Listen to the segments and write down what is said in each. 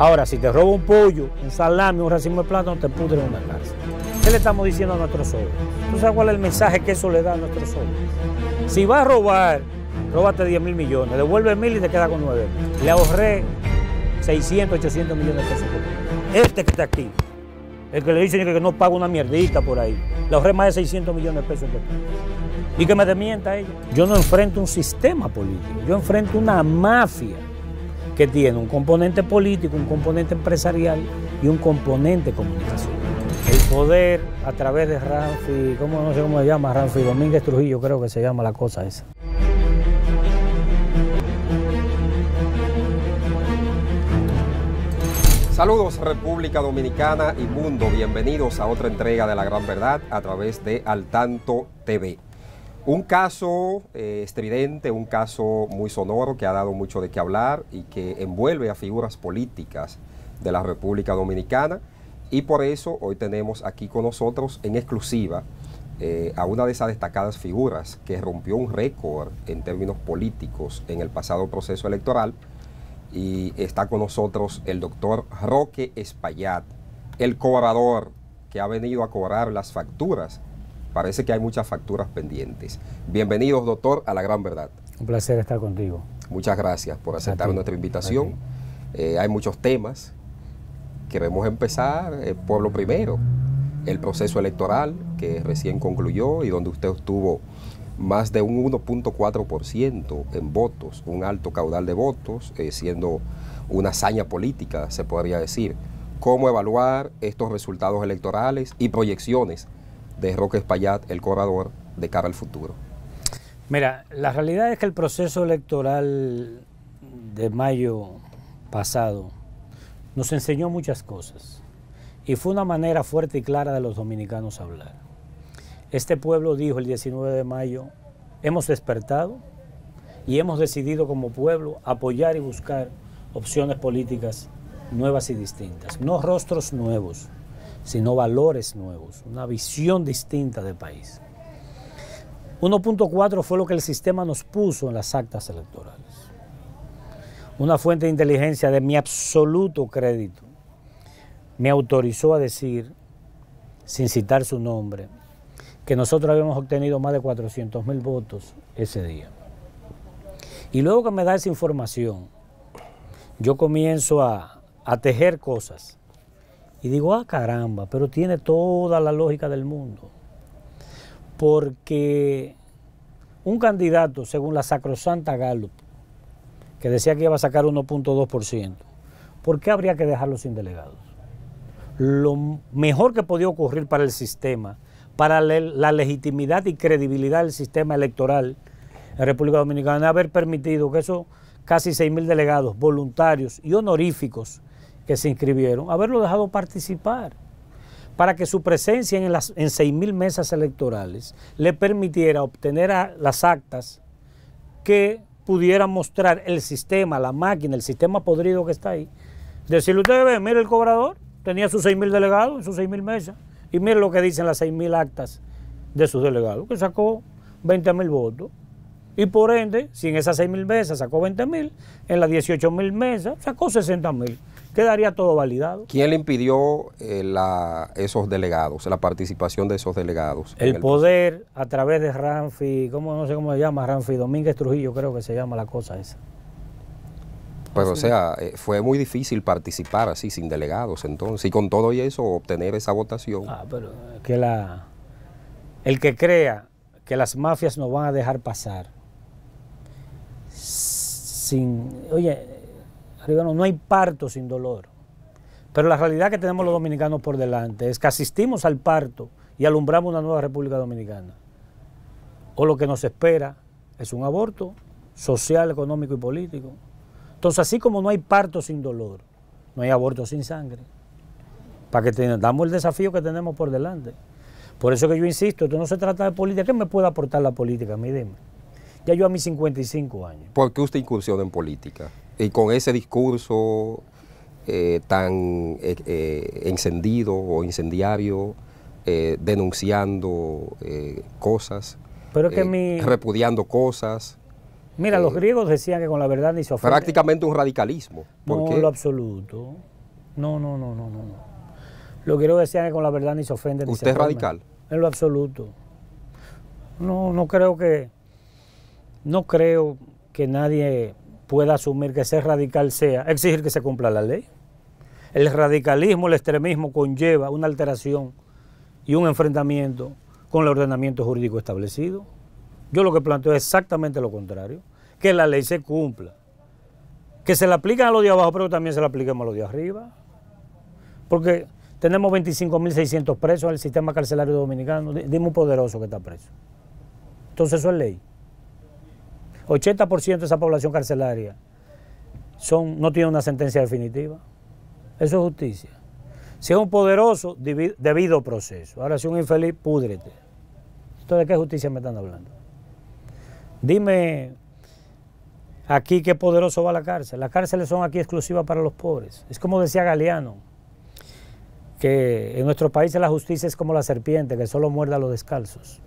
Ahora, si te roba un pollo, un salame, un racimo de plátano, te pudres en una cárcel. ¿Qué le estamos diciendo a nuestros ojos? ¿Tú sabes cuál es el mensaje que eso le da a nuestros hombres? Si vas a robar, róbate 10 mil millones, devuelve mil y te queda con 9. Le ahorré 600, 800 millones de pesos. Este que está aquí, el que le dicen que no paga una mierdita por ahí, le ahorré más de 600 millones de pesos. Y que me demienta ella. Yo no enfrento un sistema político, yo enfrento una mafia que tiene un componente político, un componente empresarial y un componente comunicación. El poder a través de Ranfi, ¿cómo, no sé cómo se llama Ramfi, Domínguez Trujillo creo que se llama la cosa esa. Saludos República Dominicana y mundo, bienvenidos a otra entrega de La Gran Verdad a través de Al Tanto TV. Un caso eh, estridente, un caso muy sonoro que ha dado mucho de qué hablar y que envuelve a figuras políticas de la República Dominicana. Y por eso hoy tenemos aquí con nosotros en exclusiva eh, a una de esas destacadas figuras que rompió un récord en términos políticos en el pasado proceso electoral. Y está con nosotros el doctor Roque Espaillat, el cobrador que ha venido a cobrar las facturas Parece que hay muchas facturas pendientes. Bienvenidos, doctor, a la gran verdad. Un placer estar contigo. Muchas gracias por aceptar nuestra invitación. Eh, hay muchos temas. Queremos empezar, eh, por lo primero, el proceso electoral que recién concluyó y donde usted obtuvo más de un 1.4% en votos, un alto caudal de votos, eh, siendo una hazaña política, se podría decir. ¿Cómo evaluar estos resultados electorales y proyecciones de Roque Espaillat, el corredor, de cara al futuro. Mira, la realidad es que el proceso electoral de mayo pasado nos enseñó muchas cosas y fue una manera fuerte y clara de los dominicanos hablar. Este pueblo dijo el 19 de mayo, hemos despertado y hemos decidido como pueblo apoyar y buscar opciones políticas nuevas y distintas, no rostros nuevos, sino valores nuevos, una visión distinta del país. 1.4 fue lo que el sistema nos puso en las actas electorales. Una fuente de inteligencia de mi absoluto crédito me autorizó a decir, sin citar su nombre, que nosotros habíamos obtenido más de 400 mil votos ese día. Y luego que me da esa información, yo comienzo a, a tejer cosas y digo, ah, caramba, pero tiene toda la lógica del mundo. Porque un candidato, según la sacrosanta Gallup, que decía que iba a sacar 1.2%, ¿por qué habría que dejarlo sin delegados? Lo mejor que podía ocurrir para el sistema, para la legitimidad y credibilidad del sistema electoral en República Dominicana, haber permitido que esos casi 6.000 delegados voluntarios y honoríficos que se inscribieron, haberlo dejado participar para que su presencia en las en 6.000 mesas electorales le permitiera obtener las actas que pudieran mostrar el sistema, la máquina, el sistema podrido que está ahí. Decirle, ustedes mire el cobrador, tenía sus mil delegados en sus mil mesas, y mire lo que dicen las mil actas de sus delegados, que sacó 20.000 votos. Y por ende, si en esas mil mesas sacó 20.000, en las 18.000 mesas sacó 60.000 quedaría todo validado. ¿Quién le impidió eh, esos delegados, la participación de esos delegados? El, poder a través de Ranfi, ¿cómo, no sé cómo se llama, Ranfi Domínguez Trujillo creo que se llama la cosa esa. Pero, pues, o sea, eh, fue muy difícil participar así, sin delegados, entonces, y con todo y eso, obtener esa votación. Ah, pero que la, el que crea que las mafias nos van a dejar pasar, sin, oye, no hay parto sin dolor. Pero la realidad que tenemos los dominicanos por delante es que asistimos al parto y alumbramos una nueva República Dominicana. O lo que nos espera es un aborto social, económico y político. Entonces, así como no hay parto sin dolor, no hay aborto sin sangre. Para que tengamos el desafío que tenemos por delante. Por eso que yo insisto, esto no se trata de política. ¿Qué me puede aportar la política? Mídeme. Ya yo a mis 55 años. ¿Por qué usted incursiona en política? y con ese discurso eh, tan eh, eh, encendido o incendiario, denunciando cosas, repudiando cosas. Mira, los griegos decían que con la verdad ni se ofende. Prácticamente un radicalismo. no, lo absoluto. No, no, no, no, no. Los griegos decían que con la verdad ni se ofende. ¿Usted es radical? En lo absoluto. No, no creo que... No creo que nadie pueda asumir que ser radical sea exigir que se cumpla la ley. El radicalismo, el extremismo conlleva una alteración y un enfrentamiento con el ordenamiento jurídico establecido. Yo lo que planteo es exactamente lo contrario, que la ley se cumpla, que se la apliquen a los de abajo, pero también se la apliquemos a los de arriba, porque tenemos 25.600 presos en el sistema carcelario dominicano, de muy poderoso que está preso. Entonces eso es ley. 80% de esa población carcelaria son, no tiene una sentencia definitiva. Eso es justicia. Si es un poderoso, debido proceso. Ahora, si es un infeliz, púdrete. ¿Entonces de qué justicia me están hablando? Dime aquí qué poderoso va la cárcel. Las cárceles son aquí exclusivas para los pobres. Es como decía Galeano, que en nuestro país la justicia es como la serpiente, que solo muerda a los descalzos.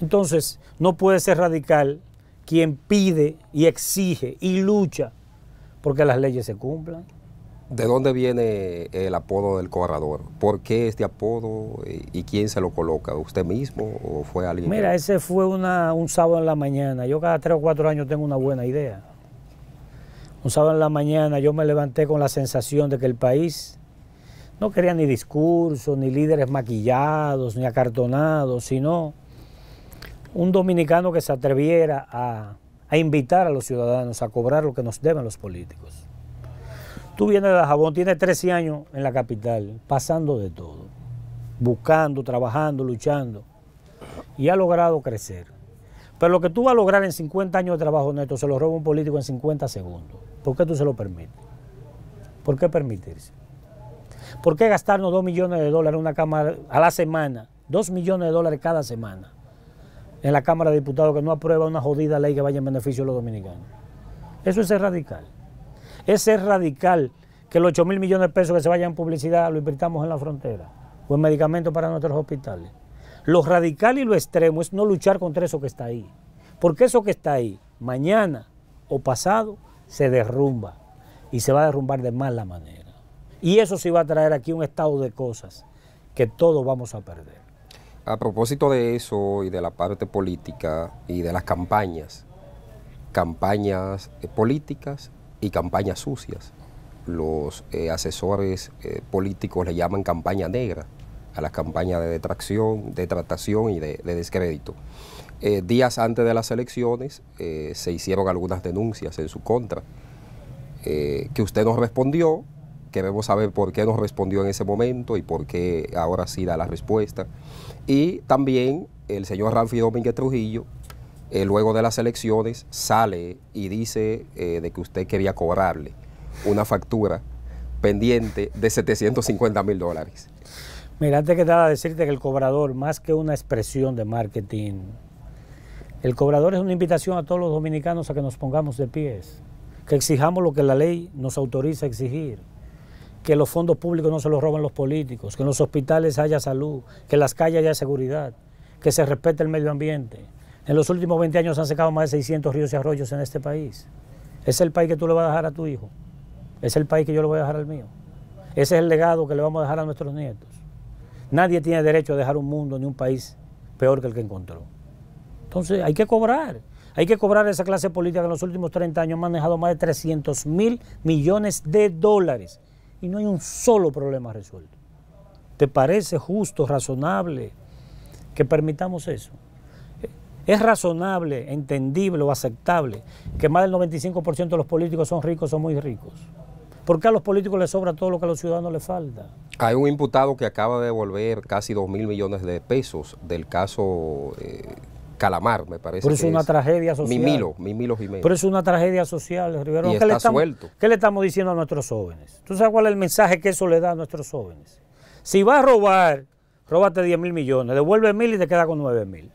Entonces, no puede ser radical quien pide y exige y lucha porque las leyes se cumplan. ¿De dónde viene el apodo del cobrador? ¿Por qué este apodo y quién se lo coloca? ¿Usted mismo o fue alguien? Mira, ese fue un sábado en la mañana. Yo cada tres o cuatro años tengo una buena idea. Un sábado en la mañana yo me levanté con la sensación de que el país no quería ni discursos, ni líderes maquillados, ni acartonados, sino un dominicano que se atreviera a, invitar a los ciudadanos a cobrar lo que nos deben los políticos. Tú vienes de Jabón, tienes 13 años en la capital, pasando de todo, buscando, trabajando, luchando, y ha logrado crecer. Pero lo que tú vas a lograr en 50 años de trabajo neto se lo roba un político en 50 segundos. ¿Por qué tú se lo permites? ¿Por qué permitirse? ¿Por qué gastarnos 2 millones de dólares una cámara a la semana? 2 millones de dólares cada semana en la Cámara de Diputados que no aprueba una jodida ley que vaya en beneficio de los dominicanos. Eso es radical. radical. Es radical que los 8 mil millones de pesos que se vayan en publicidad lo invirtamos en la frontera o en medicamentos para nuestros hospitales. Lo radical y lo extremo es no luchar contra eso que está ahí. Porque eso que está ahí, mañana o pasado, se derrumba. Y se va a derrumbar de mala manera. Y eso sí va a traer aquí un estado de cosas que todos vamos a perder. A propósito de eso y de la parte política y de las campañas, campañas eh, políticas y campañas sucias. Los eh, asesores eh, políticos le llaman campaña negra a las campañas de detracción, de tratación y de, descrédito. días antes de las elecciones se hicieron algunas denuncias en su contra, que usted no respondió, queremos saber por qué nos respondió en ese momento y por qué ahora sí da la respuesta. Y también el señor Ramfi Domínguez Trujillo, eh, luego de las elecciones, sale y dice eh, de que usted quería cobrarle una factura pendiente de 750 mil dólares. Mira, antes que nada decirte que el cobrador, más que una expresión de marketing, el cobrador es una invitación a todos los dominicanos a que nos pongamos de pies, que exijamos lo que la ley nos autoriza a exigir que los fondos públicos no se los roban los políticos, que en los hospitales haya salud, que en las calles haya seguridad, que se respete el medio ambiente. En los últimos 20 años han secado más de 600 ríos y arroyos en este país. Es el país que tú le vas a dejar a tu hijo. Es el país que yo le voy a dejar al mío. Ese es el legado que le vamos a dejar a nuestros nietos. Nadie tiene derecho a dejar un mundo ni un país peor que el que encontró. Entonces hay que cobrar. Hay que cobrar esa clase política que en los últimos 30 años ha manejado más de 300 mil millones de dólares y no hay un solo problema resuelto. ¿Te parece justo, razonable que permitamos eso? ¿Es razonable, entendible o aceptable que más del 95% de los políticos son ricos o muy ricos? ¿Por qué a los políticos les sobra todo lo que a los ciudadanos les falta? Hay un imputado que acaba de devolver casi 2 mil millones de pesos del caso... Eh, Calamar, me parece. Pero es una tragedia social. mi milo Jiménez. Pero es una tragedia social, Rivero. ¿Qué, está le estamos, suelto. ¿Qué le estamos diciendo a nuestros jóvenes? ¿Tú sabes cuál es el mensaje que eso le da a nuestros jóvenes? Si vas a robar, róbate 10 mil millones, devuelve mil y te queda con 9 mil.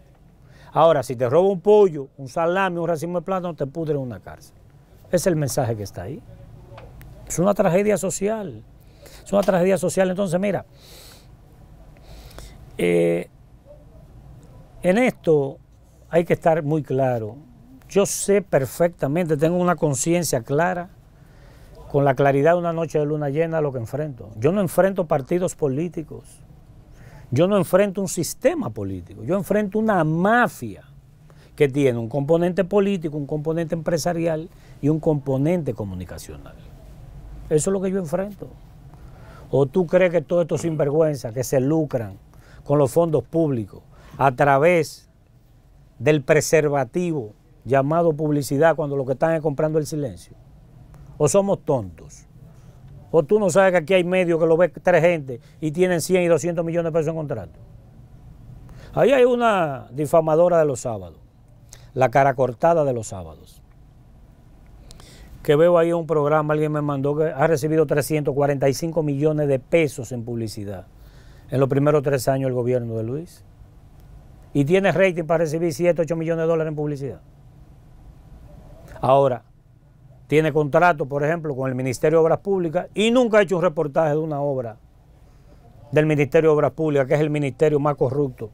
Ahora, si te roba un pollo, un salami, un racimo de plátano, te pudre en una cárcel. es el mensaje que está ahí. Es una tragedia social. Es una tragedia social. Entonces, mira, eh, en esto hay que estar muy claro. Yo sé perfectamente, tengo una conciencia clara, con la claridad de una noche de luna llena, lo que enfrento. Yo no enfrento partidos políticos. Yo no enfrento un sistema político. Yo enfrento una mafia que tiene un componente político, un componente empresarial y un componente comunicacional. Eso es lo que yo enfrento. ¿O tú crees que todos estos sinvergüenzas que se lucran con los fondos públicos a través del preservativo llamado publicidad cuando lo que están es comprando el silencio? ¿O somos tontos? ¿O tú no sabes que aquí hay medios que lo ve tres gente y tienen 100 y 200 millones de pesos en contrato? Ahí hay una difamadora de los sábados, la cara cortada de los sábados. Que veo ahí un programa, alguien me mandó que ha recibido 345 millones de pesos en publicidad en los primeros tres años del gobierno de Luis y tiene rating para recibir 7, 8 millones de dólares en publicidad. Ahora, tiene contrato, por ejemplo, con el Ministerio de Obras Públicas y nunca ha hecho un reportaje de una obra del Ministerio de Obras Públicas, que es el ministerio más corrupto.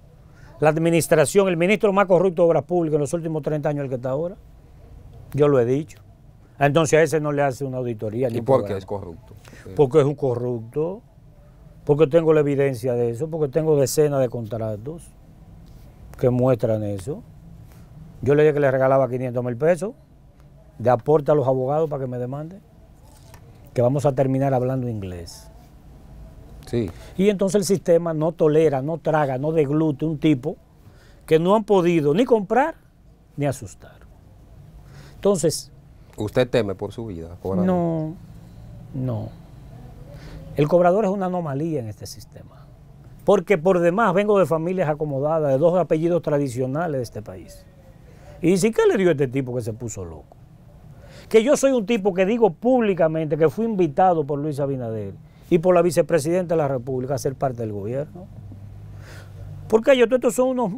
La administración, el ministro más corrupto de Obras Públicas en los últimos 30 años, el que está ahora. Yo lo he dicho. Entonces a ese no le hace una auditoría. ¿Y ni por qué es corrupto? Porque es un corrupto, porque tengo la evidencia de eso, porque tengo decenas de contratos que muestran eso. Yo le dije que le regalaba 500 mil pesos de aporte a los abogados para que me demanden, que vamos a terminar hablando inglés. Sí. Y entonces el sistema no tolera, no traga, no deglute un tipo que no han podido ni comprar ni asustar. Entonces... ¿Usted teme por su vida? Cobrador? No, no. El cobrador es una anomalía en este sistema. Porque por demás vengo de familias acomodadas, de dos apellidos tradicionales de este país. Y si ¿qué le dio a este tipo que se puso loco? Que yo soy un tipo que digo públicamente que fui invitado por Luis Abinader y por la vicepresidenta de la República a ser parte del gobierno. Porque yo? estos son unos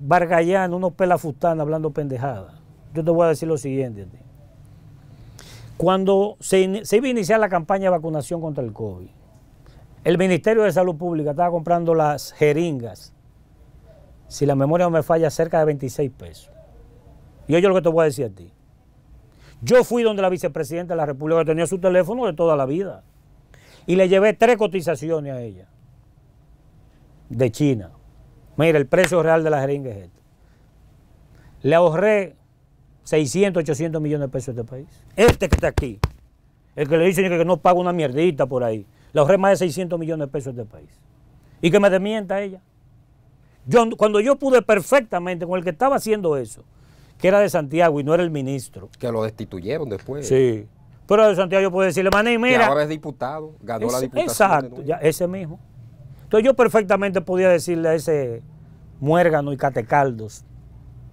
bargallanos, unos pelafustanos hablando pendejadas. Yo te voy a decir lo siguiente Cuando se, se iba a iniciar la campaña de vacunación contra el COVID, el Ministerio de Salud Pública estaba comprando las jeringas, si la memoria no me falla, cerca de 26 pesos. Y oye lo que te voy a decir a ti. Yo fui donde la vicepresidenta de la República tenía su teléfono de toda la vida. Y le llevé tres cotizaciones a ella. De China. Mira, el precio real de la jeringa es este. Le ahorré 600, 800 millones de pesos a este país. Este que está aquí. El que le dice que no paga una mierdita por ahí la ahorré más de 600 millones de pesos a este país. Y que me desmienta ella. Yo, cuando yo pude perfectamente con el que estaba haciendo eso, que era de Santiago y no era el ministro. Que lo destituyeron después. Sí. Pero de Santiago yo pude decirle, Manín, mira. Que ahora es diputado, ganó la diputación. Exacto, ya, ese mismo. Entonces yo perfectamente podía decirle a ese muérgano y catecaldos,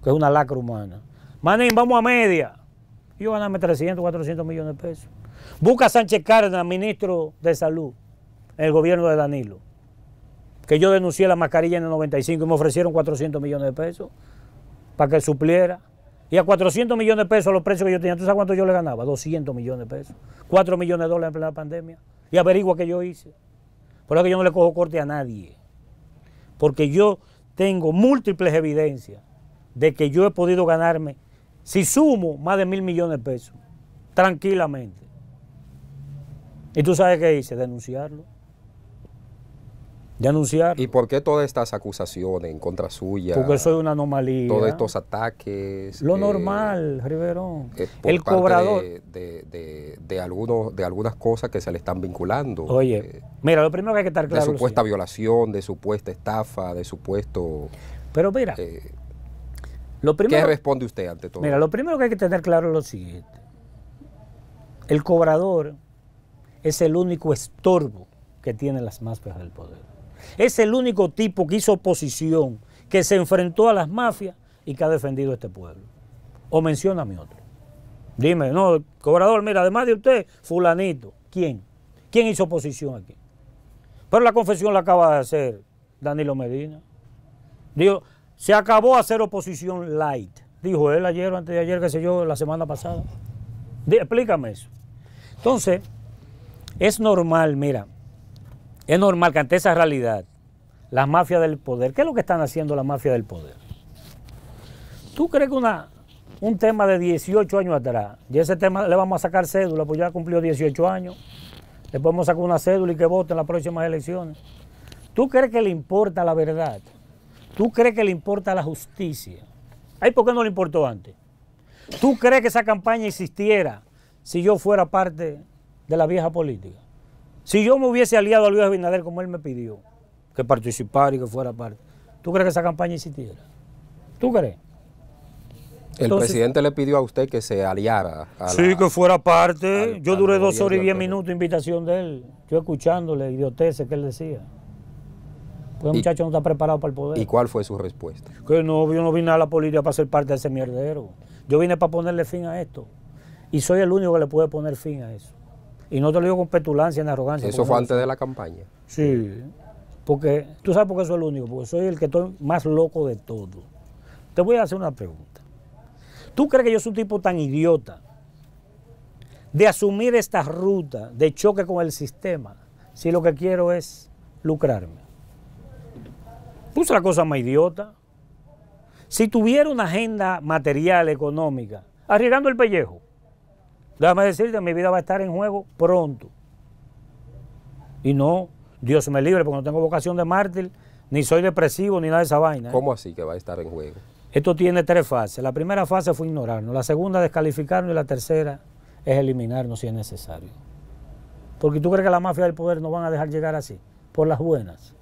que es una lacra humana, Manín, vamos a media. Y yo ganarme 300, 400 millones de pesos. Busca Sánchez Cárdenas, ministro de Salud, en el gobierno de Danilo, que yo denuncié la mascarilla en el 95 y me ofrecieron 400 millones de pesos para que supliera. Y a 400 millones de pesos los precios que yo tenía, ¿tú sabes cuánto yo le ganaba? 200 millones de pesos. 4 millones de dólares en plena pandemia. Y averigua que yo hice. Por eso que yo no le cojo corte a nadie. Porque yo tengo múltiples evidencias de que yo he podido ganarme, si sumo, más de mil millones de pesos. Tranquilamente. ¿Y tú sabes qué hice? Denunciarlo. denunciar. ¿Y por qué todas estas acusaciones en contra suya? Porque soy una anomalía. Todos estos ataques. Lo eh, normal, Riverón. Eh, el cobrador. De, de, de, algunos, de algunas cosas que se le están vinculando. Oye, eh, mira, lo primero que hay que estar claro. De supuesta violación, de supuesta estafa, de supuesto. Pero mira. lo primero, ¿Qué responde usted ante todo? Mira, lo primero que hay que tener claro es lo siguiente. El cobrador es el único estorbo que tienen las mafias del poder. Es el único tipo que hizo oposición, que se enfrentó a las mafias y que ha defendido este pueblo. O menciona mi otro. Dime, no, cobrador, mira, además de usted, fulanito. ¿Quién? ¿Quién hizo oposición aquí? Pero la confesión la acaba de hacer Danilo Medina. Dijo, se acabó hacer oposición light. Dijo él ayer o antes de ayer, qué sé yo, la semana pasada. explícame eso. Entonces, es normal, mira, es normal que ante esa realidad, las mafias del poder, ¿qué es lo que están haciendo las mafias del poder? ¿Tú crees que una, un tema de 18 años atrás, y ese tema le vamos a sacar cédula, porque ya cumplió 18 años, le podemos sacar una cédula y que vote en las próximas elecciones? ¿Tú crees que le importa la verdad? ¿Tú crees que le importa la justicia? ¿Ay, por qué no le importó antes? ¿Tú crees que esa campaña existiera si yo fuera parte de la vieja política. Si yo me hubiese aliado a Luis Abinader como él me pidió, que participara y que fuera parte, ¿tú crees que esa campaña existiera? ¿Tú crees? El presidente le pidió a usted que se aliara. A sí, que fuera parte. yo duré dos horas y diez minutos invitación de él. Yo escuchándole idiotece, que él decía. Pues el muchacho no está preparado para el poder. ¿Y cuál fue su respuesta? Que no, yo no vine a la política para ser parte de ese mierdero. Yo vine para ponerle fin a esto. Y soy el único que le puede poner fin a eso. Y no te lo digo con petulancia ni arrogancia. Eso fue antes de la campaña. Sí, porque tú sabes por qué soy el único, porque soy el que estoy más loco de todo. Te voy a hacer una pregunta. ¿Tú crees que yo soy un tipo tan idiota de asumir esta ruta de choque con el sistema si lo que quiero es lucrarme? Puse la cosa más idiota. Si tuviera una agenda material, económica, arriesgando el pellejo, Déjame decirte, mi vida va a estar en juego pronto. Y no, Dios me libre, porque no tengo vocación de mártir, ni soy depresivo, ni nada de esa vaina. ¿eh? ¿Cómo así que va a estar en juego? Esto tiene tres fases. La primera fase fue ignorarnos, la segunda descalificarnos y la tercera es eliminarnos si es necesario. Porque tú crees que la mafia del poder nos van a dejar llegar así, por las buenas.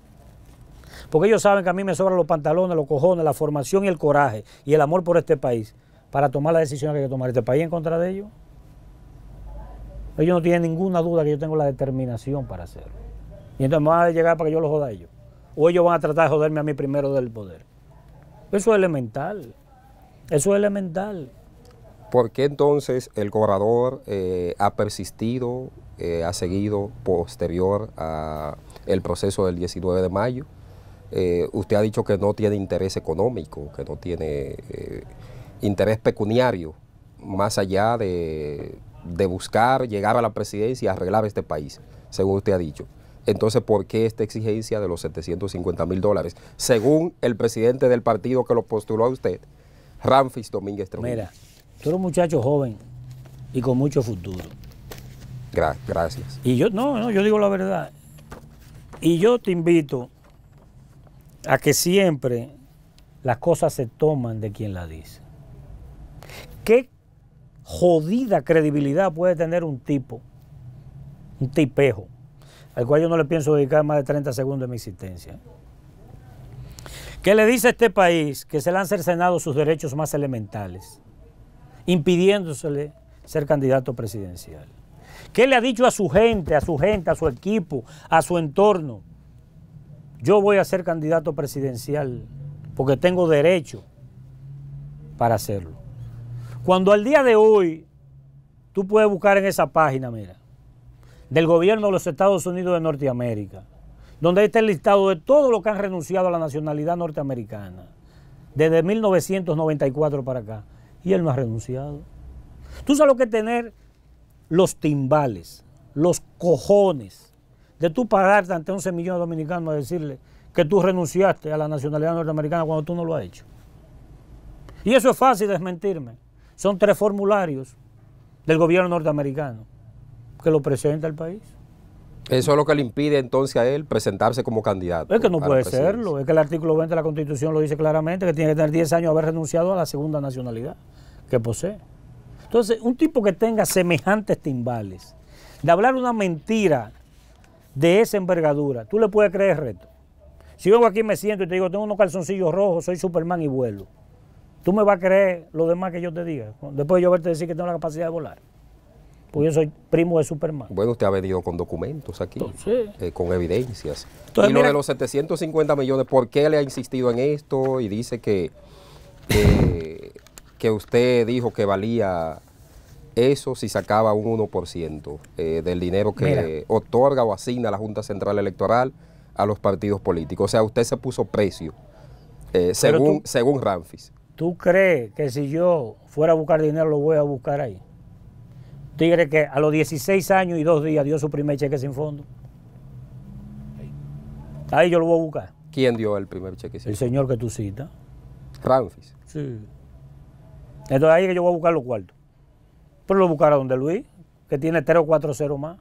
Porque ellos saben que a mí me sobran los pantalones, los cojones, la formación y el coraje y el amor por este país para tomar la decisión que hay que tomar. Este país en contra de ellos. Ellos no tienen ninguna duda que yo tengo la determinación para hacerlo. Y entonces me van a llegar para que yo lo joda a ellos. O ellos van a tratar de joderme a mí primero del poder. Eso es elemental. Eso es elemental. ¿Por qué entonces el cobrador eh, ha persistido, eh, ha seguido posterior al proceso del 19 de mayo? Eh, usted ha dicho que no tiene interés económico, que no tiene interés pecuniario, más allá de de buscar llegar a la presidencia y arreglar este país, según usted ha dicho. Entonces, ¿por qué esta exigencia de los 750 mil dólares? Según el presidente del partido que lo postuló a usted, Ramfis Domínguez Trujillo. Mira, tú eres un muchacho joven y con mucho futuro. gracias. Y yo, no, no, yo digo la verdad. Y yo te invito a que siempre las cosas se toman de quien las dice. ¿Qué jodida credibilidad puede tener un tipo, un tipejo, al cual yo no le pienso dedicar más de 30 segundos de mi existencia. ¿Qué le dice a este país que se le han cercenado sus derechos más elementales, impidiéndosele ser candidato presidencial? ¿Qué le ha dicho a su gente, a su gente, a su equipo, a su entorno? Yo voy a ser candidato presidencial porque tengo derecho para hacerlo. Cuando al día de hoy, tú puedes buscar en esa página, mira, del gobierno de los Estados Unidos de Norteamérica, donde está el listado de todos los que han renunciado a la nacionalidad norteamericana, desde 1994 para acá, y él no ha renunciado. Tú sabes lo que tener los timbales, los cojones, de tú pararte ante 11 millones de dominicanos a decirle que tú renunciaste a la nacionalidad norteamericana cuando tú no lo has hecho. Y eso es fácil desmentirme. Son tres formularios del gobierno norteamericano que lo presenta al país. Eso es lo que le impide entonces a él presentarse como candidato. Es que no puede serlo, es que el artículo 20 de la Constitución lo dice claramente, que tiene que tener 10 años de haber renunciado a la segunda nacionalidad que posee. Entonces, un tipo que tenga semejantes timbales, de hablar una mentira de esa envergadura, tú le puedes creer reto. Si yo aquí me siento y te digo, tengo unos calzoncillos rojos, soy Superman y vuelo. ¿Tú me vas a creer lo demás que yo te diga? Después de yo verte decir que tengo la capacidad de volar. Porque yo soy primo de Superman. Bueno, usted ha venido con documentos aquí, pues, eh, con evidencias. y lo de los 750 millones, ¿por qué le ha insistido en esto? Y dice que, que, usted dijo que valía eso si sacaba un 1% eh, del dinero que otorga o asigna la Junta Central Electoral a los partidos políticos. O sea, usted se puso precio, eh, según Ramfis. ¿Tú crees que si yo fuera a buscar dinero lo voy a buscar ahí? Tigre que a los 16 años y dos días dio su primer cheque sin fondo. Ahí yo lo voy a buscar. ¿Quién dio el primer cheque sin fondo? El señor que tú citas. Ramfis. Sí. Entonces ahí que yo voy a buscar los cuartos. Pero lo buscará donde Luis, que tiene 3 o 4 ceros más.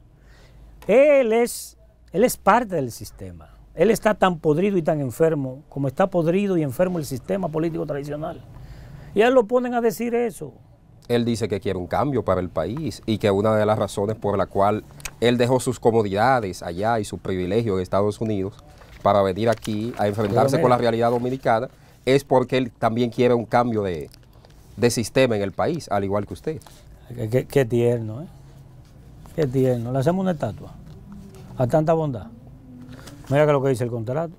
Él es, él es parte del sistema. Él está tan podrido y tan enfermo como está podrido y enfermo el sistema político tradicional. Y a él lo ponen a decir eso. Él dice que quiere un cambio para el país y que una de las razones por la cual él dejó sus comodidades allá y su privilegio en Estados Unidos para venir aquí a enfrentarse con la realidad dominicana es porque él también quiere un cambio de, sistema en el país, al igual que usted. Qué, qué tierno, ¿eh? Qué tierno. Le hacemos una estatua a tanta bondad. Mira que lo que dice el contrato.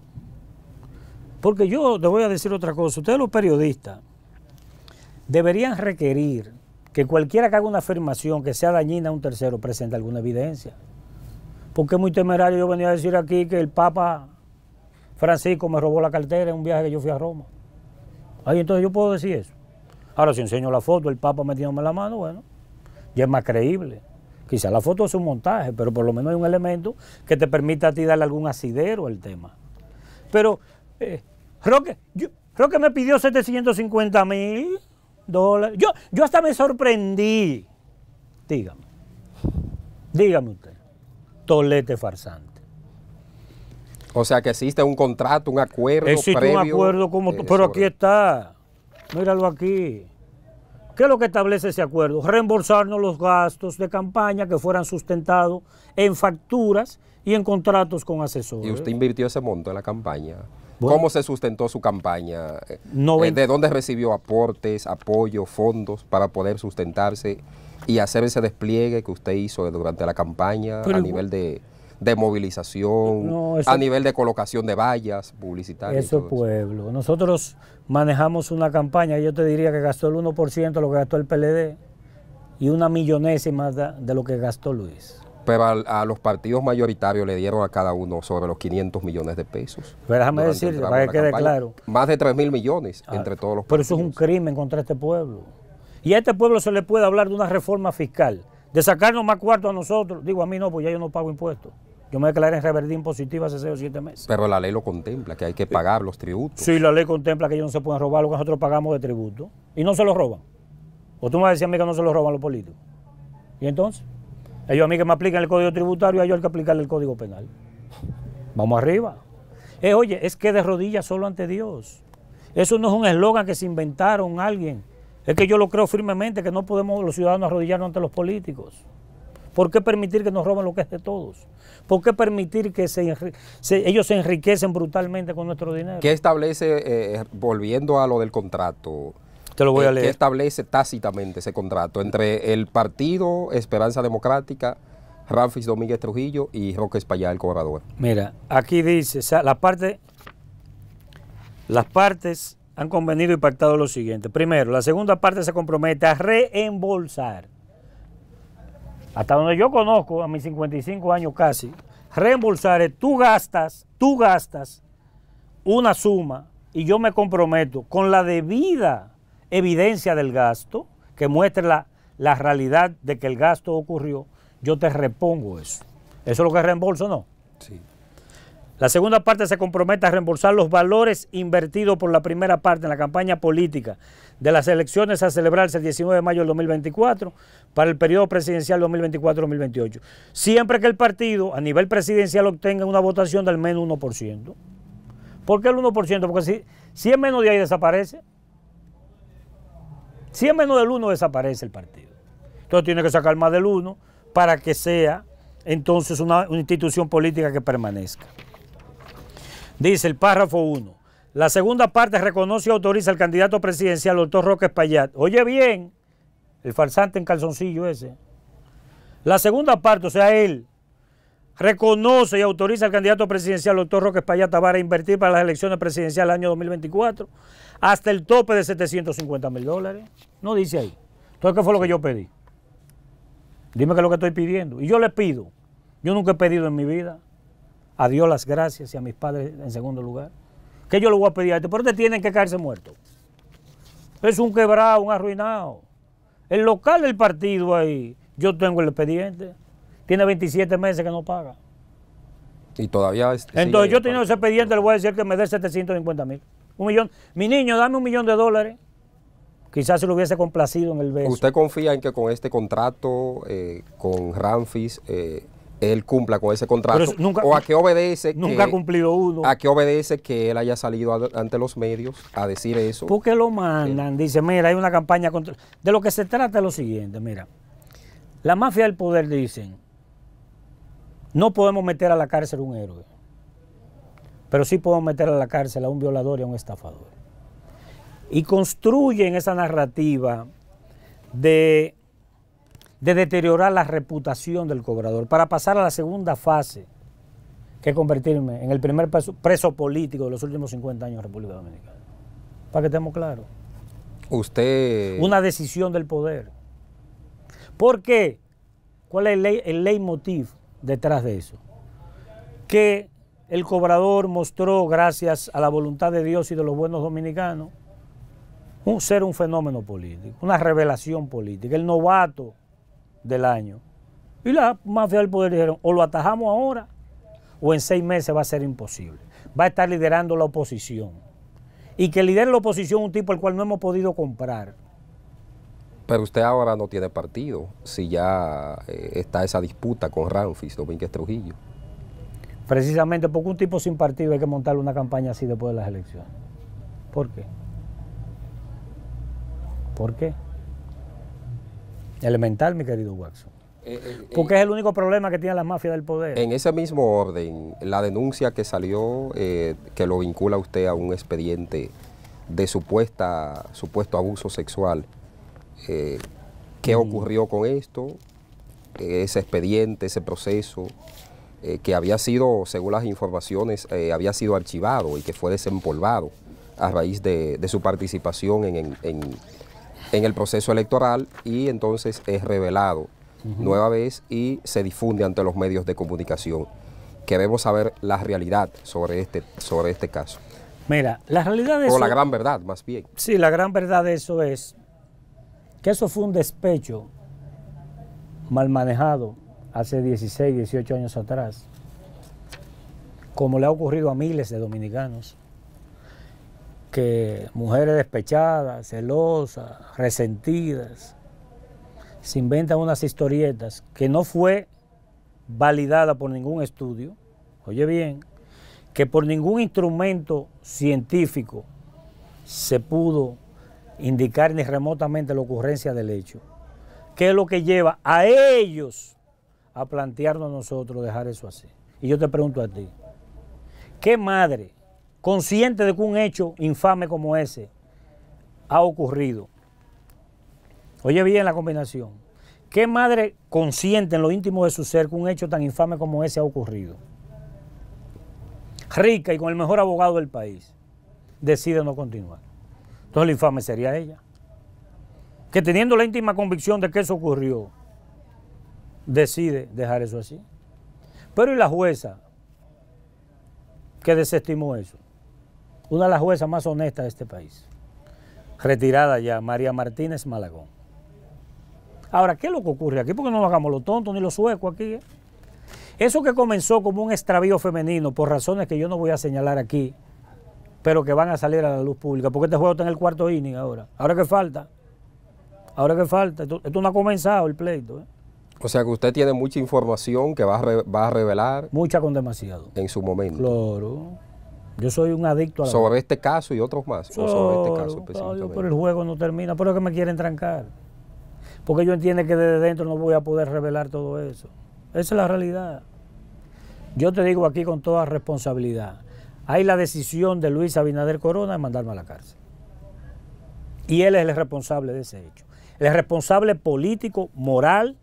Porque yo te voy a decir otra cosa. Ustedes los periodistas deberían requerir que cualquiera que haga una afirmación que sea dañina a un tercero presente alguna evidencia. Porque es muy temerario yo venía a decir aquí que el Papa Francisco me robó la cartera en un viaje que yo fui a Roma. Ahí entonces yo puedo decir eso. Ahora si enseño la foto, el Papa metiéndome la mano, bueno, ya es más creíble. Quizá la foto es un montaje, pero por lo menos hay un elemento que te permita a ti darle algún asidero al tema. Pero eh, Roque, yo, Roque me pidió 750 mil dólares. Yo, yo hasta me sorprendí. Dígame, dígame usted, tolete farsante. O sea que existe un contrato, un acuerdo. Existe un acuerdo como... Eh, tú. pero aquí está. Míralo aquí. ¿Qué es lo que establece ese acuerdo? Reembolsarnos los gastos de campaña que fueran sustentados en facturas y en contratos con asesores. ¿Y usted invirtió ese monto en la campaña? ¿Cómo se sustentó su campaña? Eh, ¿De dónde recibió aportes, apoyo, fondos para poder sustentarse y hacer ese despliegue que usted hizo durante la campaña a nivel de de movilización, a nivel de colocación de vallas publicitarias. Eso pueblo. Nosotros manejamos una campaña, yo te diría que gastó el 1% de lo que gastó el PLD y una millonésima de, lo que gastó Luis. Pero a, los partidos mayoritarios le dieron a cada uno sobre los 500 millones de pesos. Pero déjame decirte, para que quede claro. Más de 3 mil millones ah, entre todos los partidos. Pero eso es un crimen contra este pueblo. Y a este pueblo se le puede hablar de una reforma fiscal, de sacarnos más cuarto a nosotros. Digo, a mí no, pues ya yo no pago impuestos. Yo me declaré en reverdín impositiva hace seis o siete meses. Pero la ley lo contempla, que hay que pagar los tributos. Sí, la ley contempla que ellos no se pueden robar lo que nosotros pagamos de tributo. Y no se lo roban. O tú me vas a mí que no se lo roban los políticos. ¿Y entonces? Ellos a mí que me aplican el código tributario, a ellos hay que aplicarle el código penal. Vamos arriba. Eh, oye, es que de rodillas solo ante Dios. Eso no es un eslogan que se inventaron alguien. Es que yo lo creo firmemente que no podemos los ciudadanos arrodillarnos ante los políticos. ¿Por qué permitir que nos roben lo que es de todos? ¿Por qué permitir que ellos se enriquecen brutalmente con nuestro dinero? ¿Qué establece, eh, eh, volviendo a lo del contrato? Te lo voy a leer. ¿Qué establece tácitamente ese contrato entre el partido Esperanza Democrática, Ramfis Domínguez Trujillo y Roque Espallá, el cobrador? Mira, aquí dice, la parte, las partes han convenido y pactado lo siguiente. Primero, la segunda parte se compromete a reembolsar hasta donde yo conozco, a mis 55 años casi, reembolsar tú gastas, tú gastas una suma y yo me comprometo con la debida evidencia del gasto que muestre la, realidad de que el gasto ocurrió, yo te repongo eso. ¿Eso es lo que reembolso no? Sí. La segunda parte se compromete a reembolsar los valores invertidos por la primera parte en la campaña política de las elecciones a celebrarse el 19 de mayo del 2024 para el periodo presidencial 2024-2028, siempre que el partido a nivel presidencial obtenga una votación del menos 1%. ¿Por qué el 1%? Porque si, si es menos de ahí desaparece, si es menos del 1 desaparece el partido. Entonces tiene que sacar más del 1 para que sea entonces una institución política que permanezca. Dice el párrafo 1. La segunda parte reconoce y autoriza al candidato presidencial, doctor Roque Espaillat Oye bien, el farsante en calzoncillo ese. La segunda parte, o sea, él, reconoce y autoriza al candidato presidencial, doctor Roque Espaillat a invertir para las elecciones presidenciales del año 2024 hasta el tope de 750 mil dólares. No dice ahí. Entonces, ¿qué fue lo que yo pedí? Dime qué es lo que estoy pidiendo. Y yo le pido. Yo nunca he pedido en mi vida a Dios las gracias y a mis padres en segundo lugar. ¿Qué yo le voy a pedir a este? Pero te tienen que caerse muerto. Es un quebrado, un arruinado. El local del partido ahí, yo tengo el expediente. Tiene 27 meses que no paga. Y todavía... Este Entonces yo teniendo ese expediente le voy a decir que me dé 750 mil. Un millón. Mi niño, dame un millón de dólares. Quizás se lo hubiese complacido en el beso. ¿Usted confía en que con este contrato, eh, con Ramfis, eh, él cumpla con ese contrato o a qué obedece nunca que, cumplido uno a que obedece que él haya salido ante los medios a decir eso porque lo mandan dice mira hay una campaña contra de lo que se trata es lo siguiente mira la mafia del poder dicen no podemos meter a la cárcel a un héroe pero sí podemos meter a la cárcel a un violador y a un estafador y construyen esa narrativa de de deteriorar la reputación del cobrador para pasar a la segunda fase, que es convertirme en el primer preso, político de los últimos 50 años en República Dominicana. Para que estemos claros. Usted... Una decisión del poder. ¿Por qué? ¿Cuál es el, ley, leitmotiv detrás de eso? Que el cobrador mostró, gracias a la voluntad de Dios y de los buenos dominicanos, ser un fenómeno político, una revelación política. El novato del año. Y la mafia del poder dijeron, o lo atajamos ahora, o en seis meses va a ser imposible. Va a estar liderando la oposición. Y que lidere la oposición un tipo al cual no hemos podido comprar. Pero usted ahora no tiene partido, si ya eh, está esa disputa con Ramfis Domínguez Trujillo. Precisamente porque un tipo sin partido hay que montarle una campaña así después de las elecciones. ¿Por qué? ¿Por qué? Elemental, mi querido Watson. Eh, eh, eh, Porque es el único problema que tiene la mafia del poder. En ese mismo orden, la denuncia que salió, que lo vincula usted a un expediente de supuesta, supuesto abuso sexual, ¿qué mm. ocurrió con esto? Ese expediente, ese proceso, que había sido, según las informaciones, había sido archivado y que fue desempolvado a raíz de, su participación en en el proceso electoral y entonces es revelado nueva vez y se difunde ante los medios de comunicación. Queremos saber la realidad sobre este, sobre este caso. Mira, la realidad es... O la gran verdad, más bien. Sí, la gran verdad de eso es que eso fue un despecho mal manejado hace 16, 18 años atrás, como le ha ocurrido a miles de dominicanos mujeres despechadas, celosas, resentidas, se inventan unas historietas que no fue validada por ningún estudio, oye bien, que por ningún instrumento científico se pudo indicar ni remotamente la ocurrencia del hecho, que es lo que lleva a ellos a plantearnos a nosotros dejar eso así. Y yo te pregunto a ti, ¿qué madre consciente de que un hecho infame como ese ha ocurrido. Oye bien la combinación. ¿Qué madre consciente en lo íntimo de su ser que un hecho tan infame como ese ha ocurrido? Rica y con el mejor abogado del país, decide no continuar. Entonces la infame sería ella. Que teniendo la íntima convicción de que eso ocurrió, decide dejar eso así. Pero ¿y la jueza que desestimó eso? una de las juezas más honestas de este país, retirada ya, María Martínez Malagón. Ahora, ¿qué es lo que ocurre aquí? Porque no nos hagamos los tontos ni los suecos aquí. ¿eh? Eso que comenzó como un extravío femenino, por razones que yo no voy a señalar aquí, pero que van a salir a la luz pública, porque este juego está en el cuarto inning ahora. Ahora qué falta, ahora qué falta, esto, no ha comenzado el pleito. ¿eh? O sea que usted tiene mucha información que va va a revelar. Mucha con demasiado. En su momento. Claro. Yo soy un adicto a Sobre este caso y otros más. Sobre, este caso Pero el juego no termina, Por que me quieren trancar. Porque yo entiendo que desde dentro no voy a poder revelar todo eso. Esa es la realidad. Yo te digo aquí con toda responsabilidad. Hay la decisión de Luis Abinader Corona de mandarme a la cárcel. Y él es el responsable de ese hecho. El responsable político, moral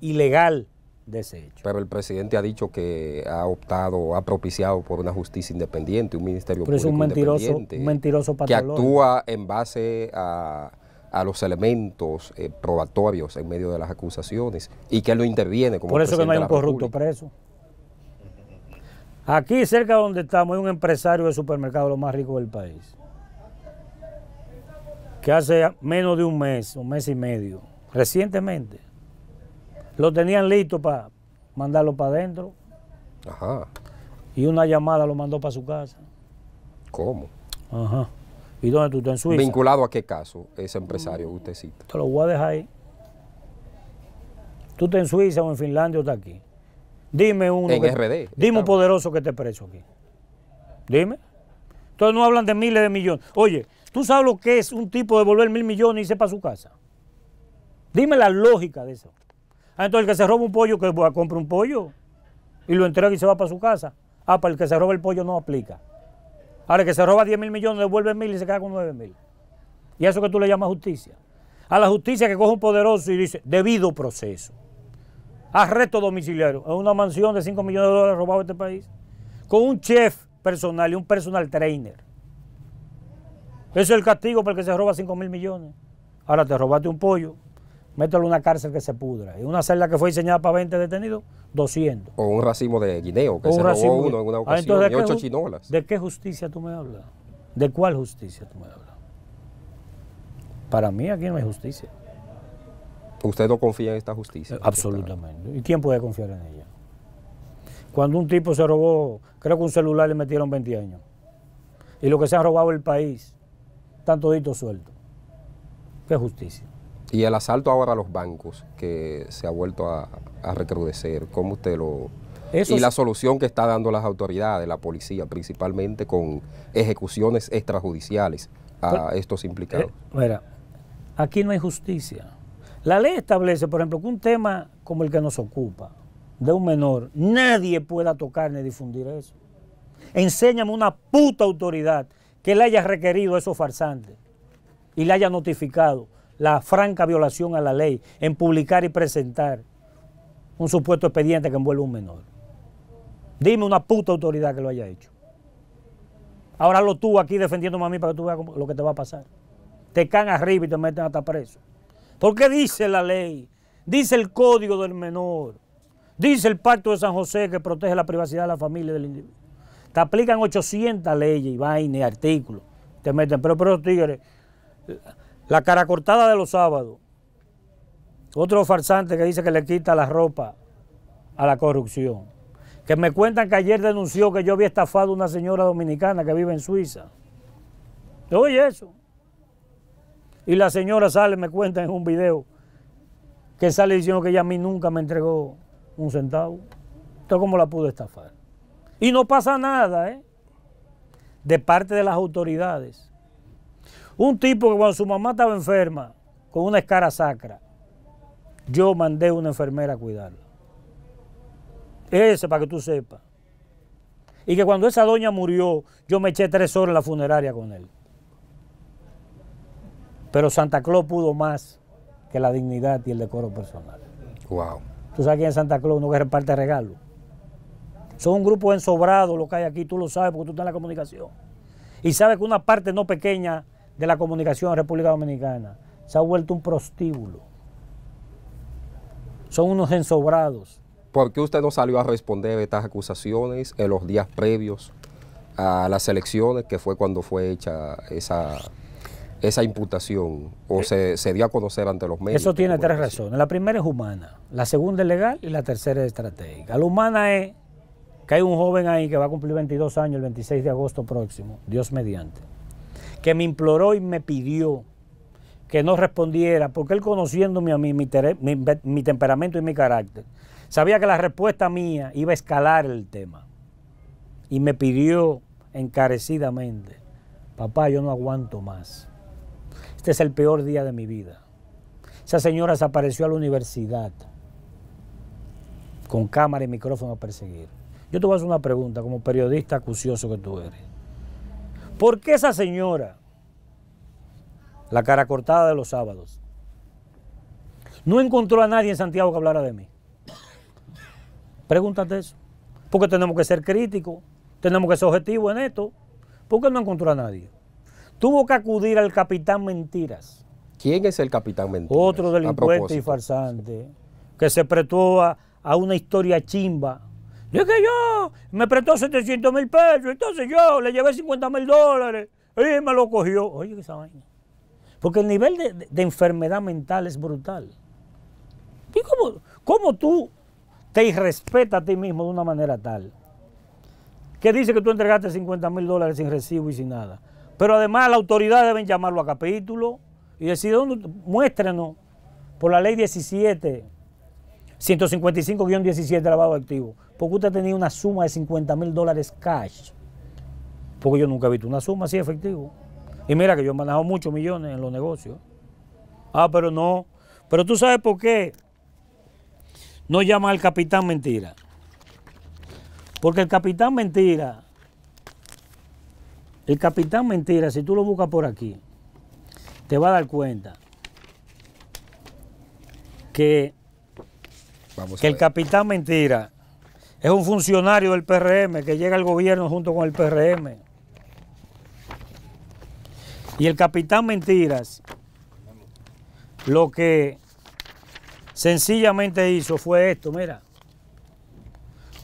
y legal de Pero el presidente ha dicho que ha optado, ha propiciado por una justicia independiente, un ministerio Pero público es un mentiroso, independiente, un mentiroso que actúa en base a, los elementos eh, probatorios en medio de las acusaciones y que él no interviene como Por eso que no hay un corrupto preso. Aquí cerca de donde estamos hay un empresario de supermercado lo más rico del país que hace menos de un mes, un mes y medio, recientemente, lo tenían listo para mandarlo para adentro. Ajá. Y una llamada lo mandó para su casa. ¿Cómo? Ajá. ¿Y dónde tú estás en Suiza? ¿Vinculado a qué caso ese empresario usted cita? Te lo voy a dejar ahí. ¿Tú estás en Suiza o en Finlandia o estás aquí? Dime uno. En RD. Dime un poderoso que esté preso aquí. Dime. Entonces no hablan de miles de millones. Oye, ¿tú sabes lo que es un tipo devolver mil millones y irse para su casa? Dime la lógica de eso. Ah, entonces el que se roba un pollo, que compra un pollo y lo entrega y se va para su casa. Ah, para el que se roba el pollo no aplica. Ahora, el que se roba 10 mil millones, devuelve mil y se queda con 9 mil. Y eso que tú le llamas justicia. A la justicia que coge un poderoso y dice, debido proceso. Arresto domiciliario. En una mansión de 5 millones de dólares robado en este país. Con un chef personal y un personal trainer. Ese es el castigo para el que se roba 5 mil millones. Ahora te robaste un pollo, mételo en una cárcel que se pudra. Y una celda que fue diseñada para 20 detenidos, 200. O un racimo de guineo, que se robó uno en una ah, ocasión, ocho chinolas. ¿De qué justicia tú me hablas? ¿De cuál justicia tú me hablas? Para mí aquí no hay justicia. ¿Usted no confía en esta justicia? Eh, absolutamente. ¿Y quién puede confiar en ella? Cuando un tipo se robó, creo que un celular le metieron 20 años. Y lo que se ha robado el país, están toditos suelto. ¿Qué justicia? Y el asalto ahora a los bancos, que se ha vuelto a, recrudecer, ¿cómo usted lo...? y la solución que está dando las autoridades, la policía, principalmente con ejecuciones extrajudiciales a estos eh, implicados. mira, aquí no hay justicia. La ley establece, por ejemplo, que un tema como el que nos ocupa, de un menor, nadie pueda tocar ni difundir eso. Enséñame una puta autoridad que le haya requerido a esos farsantes y le haya notificado la franca violación a la ley en publicar y presentar un supuesto expediente que envuelve a un menor. Dime una puta autoridad que lo haya hecho. Ahora lo tú aquí defendiéndome a mí para que tú veas lo que te va a pasar. Te caen arriba y te meten hasta preso. Porque dice la ley, dice el código del menor, dice el pacto de San José que protege la privacidad de la familia y del individuo. Te aplican 800 leyes y vainas y artículos. Te meten, pero, pero tigres, la cara cortada de los sábados. Otro farsante que dice que le quita la ropa a la corrupción. Que me cuentan que ayer denunció que yo había estafado a una señora dominicana que vive en Suiza. Oye eso. Y la señora sale, me cuenta en un video, que sale diciendo que ella a mí nunca me entregó un centavo. Entonces, ¿cómo la pude estafar? Y no pasa nada, ¿eh? De parte de las autoridades. Un tipo que cuando su mamá estaba enferma, con una escara sacra, yo mandé a una enfermera a cuidarla. Ese para que tú sepas. Y que cuando esa doña murió, yo me eché tres horas en la funeraria con él. Pero Santa Claus pudo más que la dignidad y el decoro personal. Wow. Tú sabes que en Santa Claus, uno que reparte regalo. Son un grupo ensobrado lo que hay aquí, tú lo sabes porque tú estás en la comunicación. Y sabes que una parte no pequeña de la comunicación la República Dominicana se ha vuelto un prostíbulo. Son unos ensobrados. ¿Por qué usted no salió a responder estas acusaciones en los días previos a las elecciones, que fue cuando fue hecha esa, esa imputación o eh, se, se, dio a conocer ante los medios. Eso tiene tres razones. La primera es humana, la segunda es legal y la tercera es estratégica. La humana es que hay un joven ahí que va a cumplir 22 años el 26 de agosto próximo, Dios mediante que me imploró y me pidió que no respondiera, porque él conociéndome a mí, mi, temperamento y mi carácter, sabía que la respuesta mía iba a escalar el tema. Y me pidió encarecidamente, papá, yo no aguanto más. Este es el peor día de mi vida. Esa señora apareció a la universidad con cámara y micrófono a perseguir. Yo te voy a hacer una pregunta como periodista acucioso que tú eres. ¿Por qué esa señora, la cara cortada de los sábados, no encontró a nadie en Santiago que hablara de mí? Pregúntate eso. Porque tenemos que ser críticos, tenemos que ser objetivos en esto. ¿Por qué no encontró a nadie? Tuvo que acudir al capitán Mentiras. ¿Quién es el capitán Mentiras? Otro delincuente y farsante que se prestó a, a una historia chimba es que yo me prestó 700 mil pesos, entonces yo le llevé 50 mil dólares y me lo cogió. Oye, esa vaina. Porque el nivel de, enfermedad mental es brutal. ¿Y cómo, cómo tú te irrespetas a ti mismo de una manera tal? Que dice que tú entregaste 50 mil dólares sin recibo y sin nada. Pero además la autoridad deben llamarlo a capítulo y decir, ¿dónde? muéstrenos por la ley 17 155-17 lavado activo. Porque usted tenía una suma de 50 mil dólares cash. Porque yo nunca he visto una suma así efectivo. Y mira que yo he manejado muchos millones en los negocios. Ah, pero no. Pero tú sabes por qué no llama al capitán mentira. Porque el capitán mentira, el capitán mentira, si tú lo buscas por aquí, te va a dar cuenta que que el capitán mentira es un funcionario del PRM que llega al gobierno junto con el PRM. Y el capitán mentiras lo que sencillamente hizo fue esto, mira.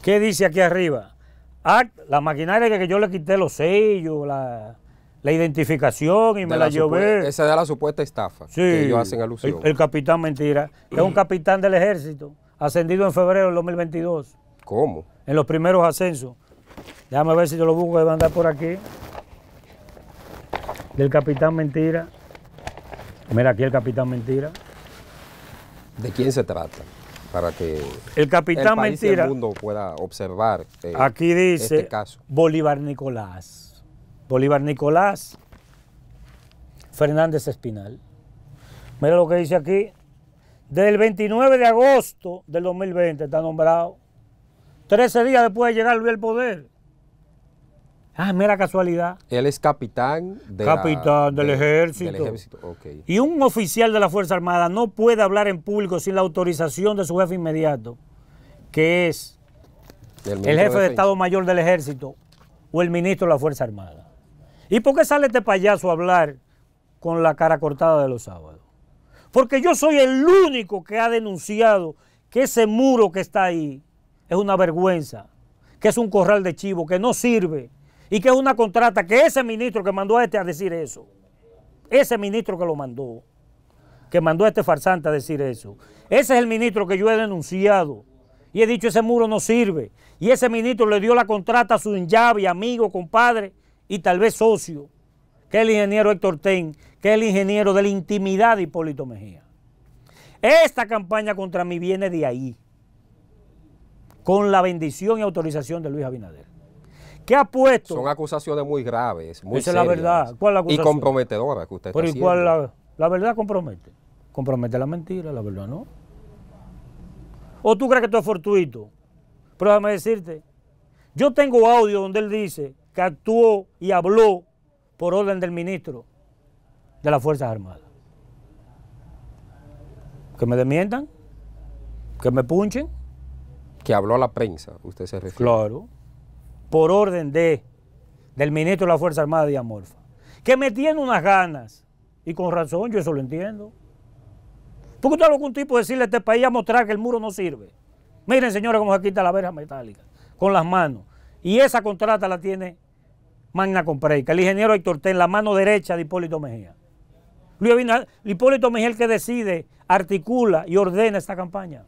¿Qué dice aquí arriba? Ah, la maquinaria que yo le quité los sellos, la, la identificación y me la, llevé. Esa da la supuesta estafa sí, que el capitán mentira es un capitán del ejército ascendido en febrero del 2022. ¿Cómo? En los primeros ascensos. Déjame ver si yo lo busco, de andar por aquí. Del Capitán Mentira. Mira aquí el Capitán Mentira. ¿De quién se trata? Para que el Capitán país Mentira, mundo pueda observar eh, aquí dice este Bolívar Nicolás. Bolívar Nicolás Fernández Espinal. Mira lo que dice aquí, desde el 29 de agosto del 2020 está nombrado. 13 días después de llegar Luis al poder. Ah, mera casualidad. Él es capitán, de capitán del, ejército. del ejército. Y un oficial de la Fuerza Armada no puede hablar en público sin la autorización de su jefe inmediato, que es el, jefe de, de Estado Mayor del Ejército o el ministro de la Fuerza Armada. ¿Y por qué sale este payaso a hablar con la cara cortada de los sábados? Porque yo soy el único que ha denunciado que ese muro que está ahí es una vergüenza, que es un corral de chivo, que no sirve y que es una contrata que ese ministro que mandó a este a decir eso, ese ministro que lo mandó, que mandó a este farsante a decir eso, ese es el ministro que yo he denunciado y he dicho ese muro no sirve y ese ministro le dio la contrata a su llave, amigo, compadre y tal vez socio que el ingeniero Héctor Ten, que el ingeniero de la intimidad de Hipólito Mejía. Esta campaña contra mí viene de ahí, con la bendición y autorización de Luis Abinader. ¿Qué ha puesto? Son acusaciones muy graves, muy es la verdad. ¿Cuál la acusación? Y comprometedora que usted Pero ¿y la, la verdad compromete? Compromete la mentira, la verdad no. ¿O tú crees que esto es fortuito? Pero déjame decirte, yo tengo audio donde él dice que actuó y habló por orden del ministro de las Fuerzas Armadas. Que me desmientan, que me punchen. Que habló a la prensa, usted se refiere. Claro, por orden de, del ministro de las Fuerzas Armadas de Amorfa. Que me tiene unas ganas, y con razón, yo eso lo entiendo. Porque usted algún tipo decirle a este país a mostrar que el muro no sirve. Miren, señores, cómo se quita la verja metálica con las manos. Y esa contrata la tiene Magna Compreica, el ingeniero Héctor Ten, la mano derecha de Hipólito Mejía. Luis Hipólito Mejía el que decide, articula y ordena esta campaña.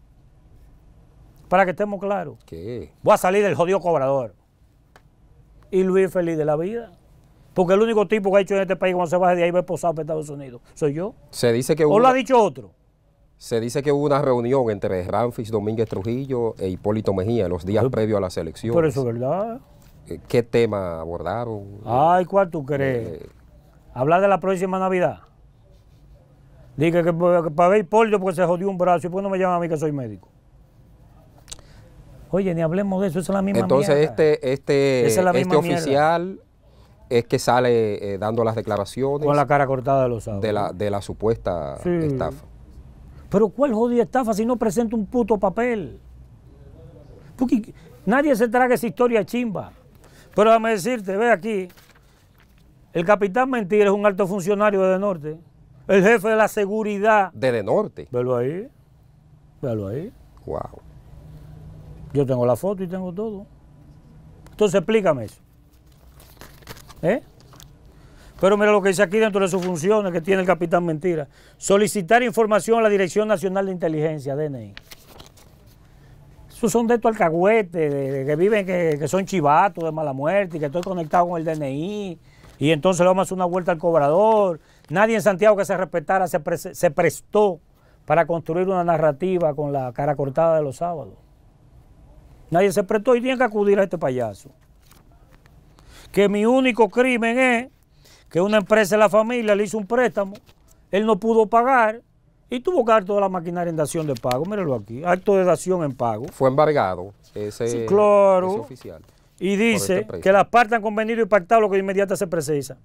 Para que estemos claros. ¿Qué? Voy a salir del jodido cobrador. Y Luis feliz de la vida. Porque el único tipo que ha hecho en este país cuando se baje de ahí va a posar para Estados Unidos. Soy yo. Se dice que O lo ha dicho otro. Se dice que hubo una reunión entre Ramfis Domínguez Trujillo e Hipólito Mejía los días previos a las elecciones. Pero eso es verdad. Eh, ¿Qué tema abordaron? Ay, ¿cuál tú crees? Eh, Hablar de la próxima Navidad. Dije que, para ver pollo porque se jodió un brazo y pues no me llaman a mí que soy médico. Oye, ni hablemos de eso, esa es la misma Entonces este, este, este oficial es que sale eh, dando las declaraciones. Con la cara cortada de los sábados. De la, supuesta estafa. Pero ¿cuál jodida estafa si no presenta un puto papel? Porque nadie se traga esa historia chimba. Pero déjame decirte, ve aquí, el capitán Mentira es un alto funcionario de Norte, el jefe de la seguridad. ¿De De Norte? Velo ahí, velo ahí. Wow. Yo tengo la foto y tengo todo. Entonces explícame eso. ¿Eh? Pero mira lo que dice aquí dentro de sus funciones que tiene el capitán Mentira. Solicitar información a la Dirección Nacional de Inteligencia, DNI. Esos son de estos alcahuetes de, que viven, que, son chivatos de mala muerte y que estoy conectado con el DNI. Y entonces le vamos a hacer una vuelta al cobrador. Nadie en Santiago que se respetara se, se prestó para construir una narrativa con la cara cortada de los sábados. Nadie se prestó y tiene que acudir a este payaso. Que mi único crimen es que una empresa de la familia le hizo un préstamo, él no pudo pagar y tuvo que dar toda la maquinaria en dación de pago, míralo aquí, acto de dación en pago. Fue embargado ese, oficial. Y este dice que las partes han convenido y pactado lo que de inmediata se precisa.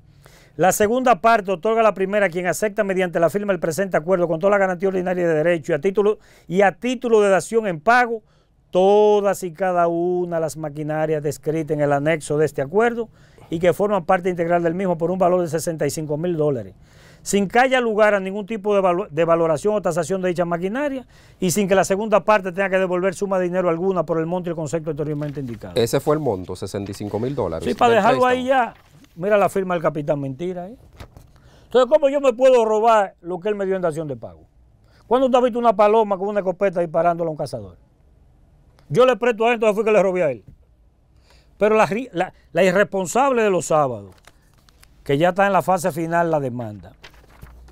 La segunda parte otorga la primera quien acepta mediante la firma el presente acuerdo con toda la garantía ordinaria de derecho y a título, y a título de dación en pago todas y cada una de las maquinarias descritas en el anexo de este acuerdo y que forman parte integral del mismo por un valor de 65 mil dólares sin que haya lugar a ningún tipo de, valoración o tasación de dicha maquinaria y sin que la segunda parte tenga que devolver suma de dinero alguna por el monto y el concepto anteriormente indicado. Ese fue el monto, 65 mil dólares. Sí, para dejarlo ahí ya, mira la firma del capitán mentira. ¿eh? Entonces, ¿cómo yo me puedo robar lo que él me dio en dación de pago? ¿Cuándo tú has visto una paloma con una escopeta disparándola a un cazador? Yo le presto a él, entonces fue que le robé a él. Pero la irresponsable de los sábados, que ya está en la fase final la demanda,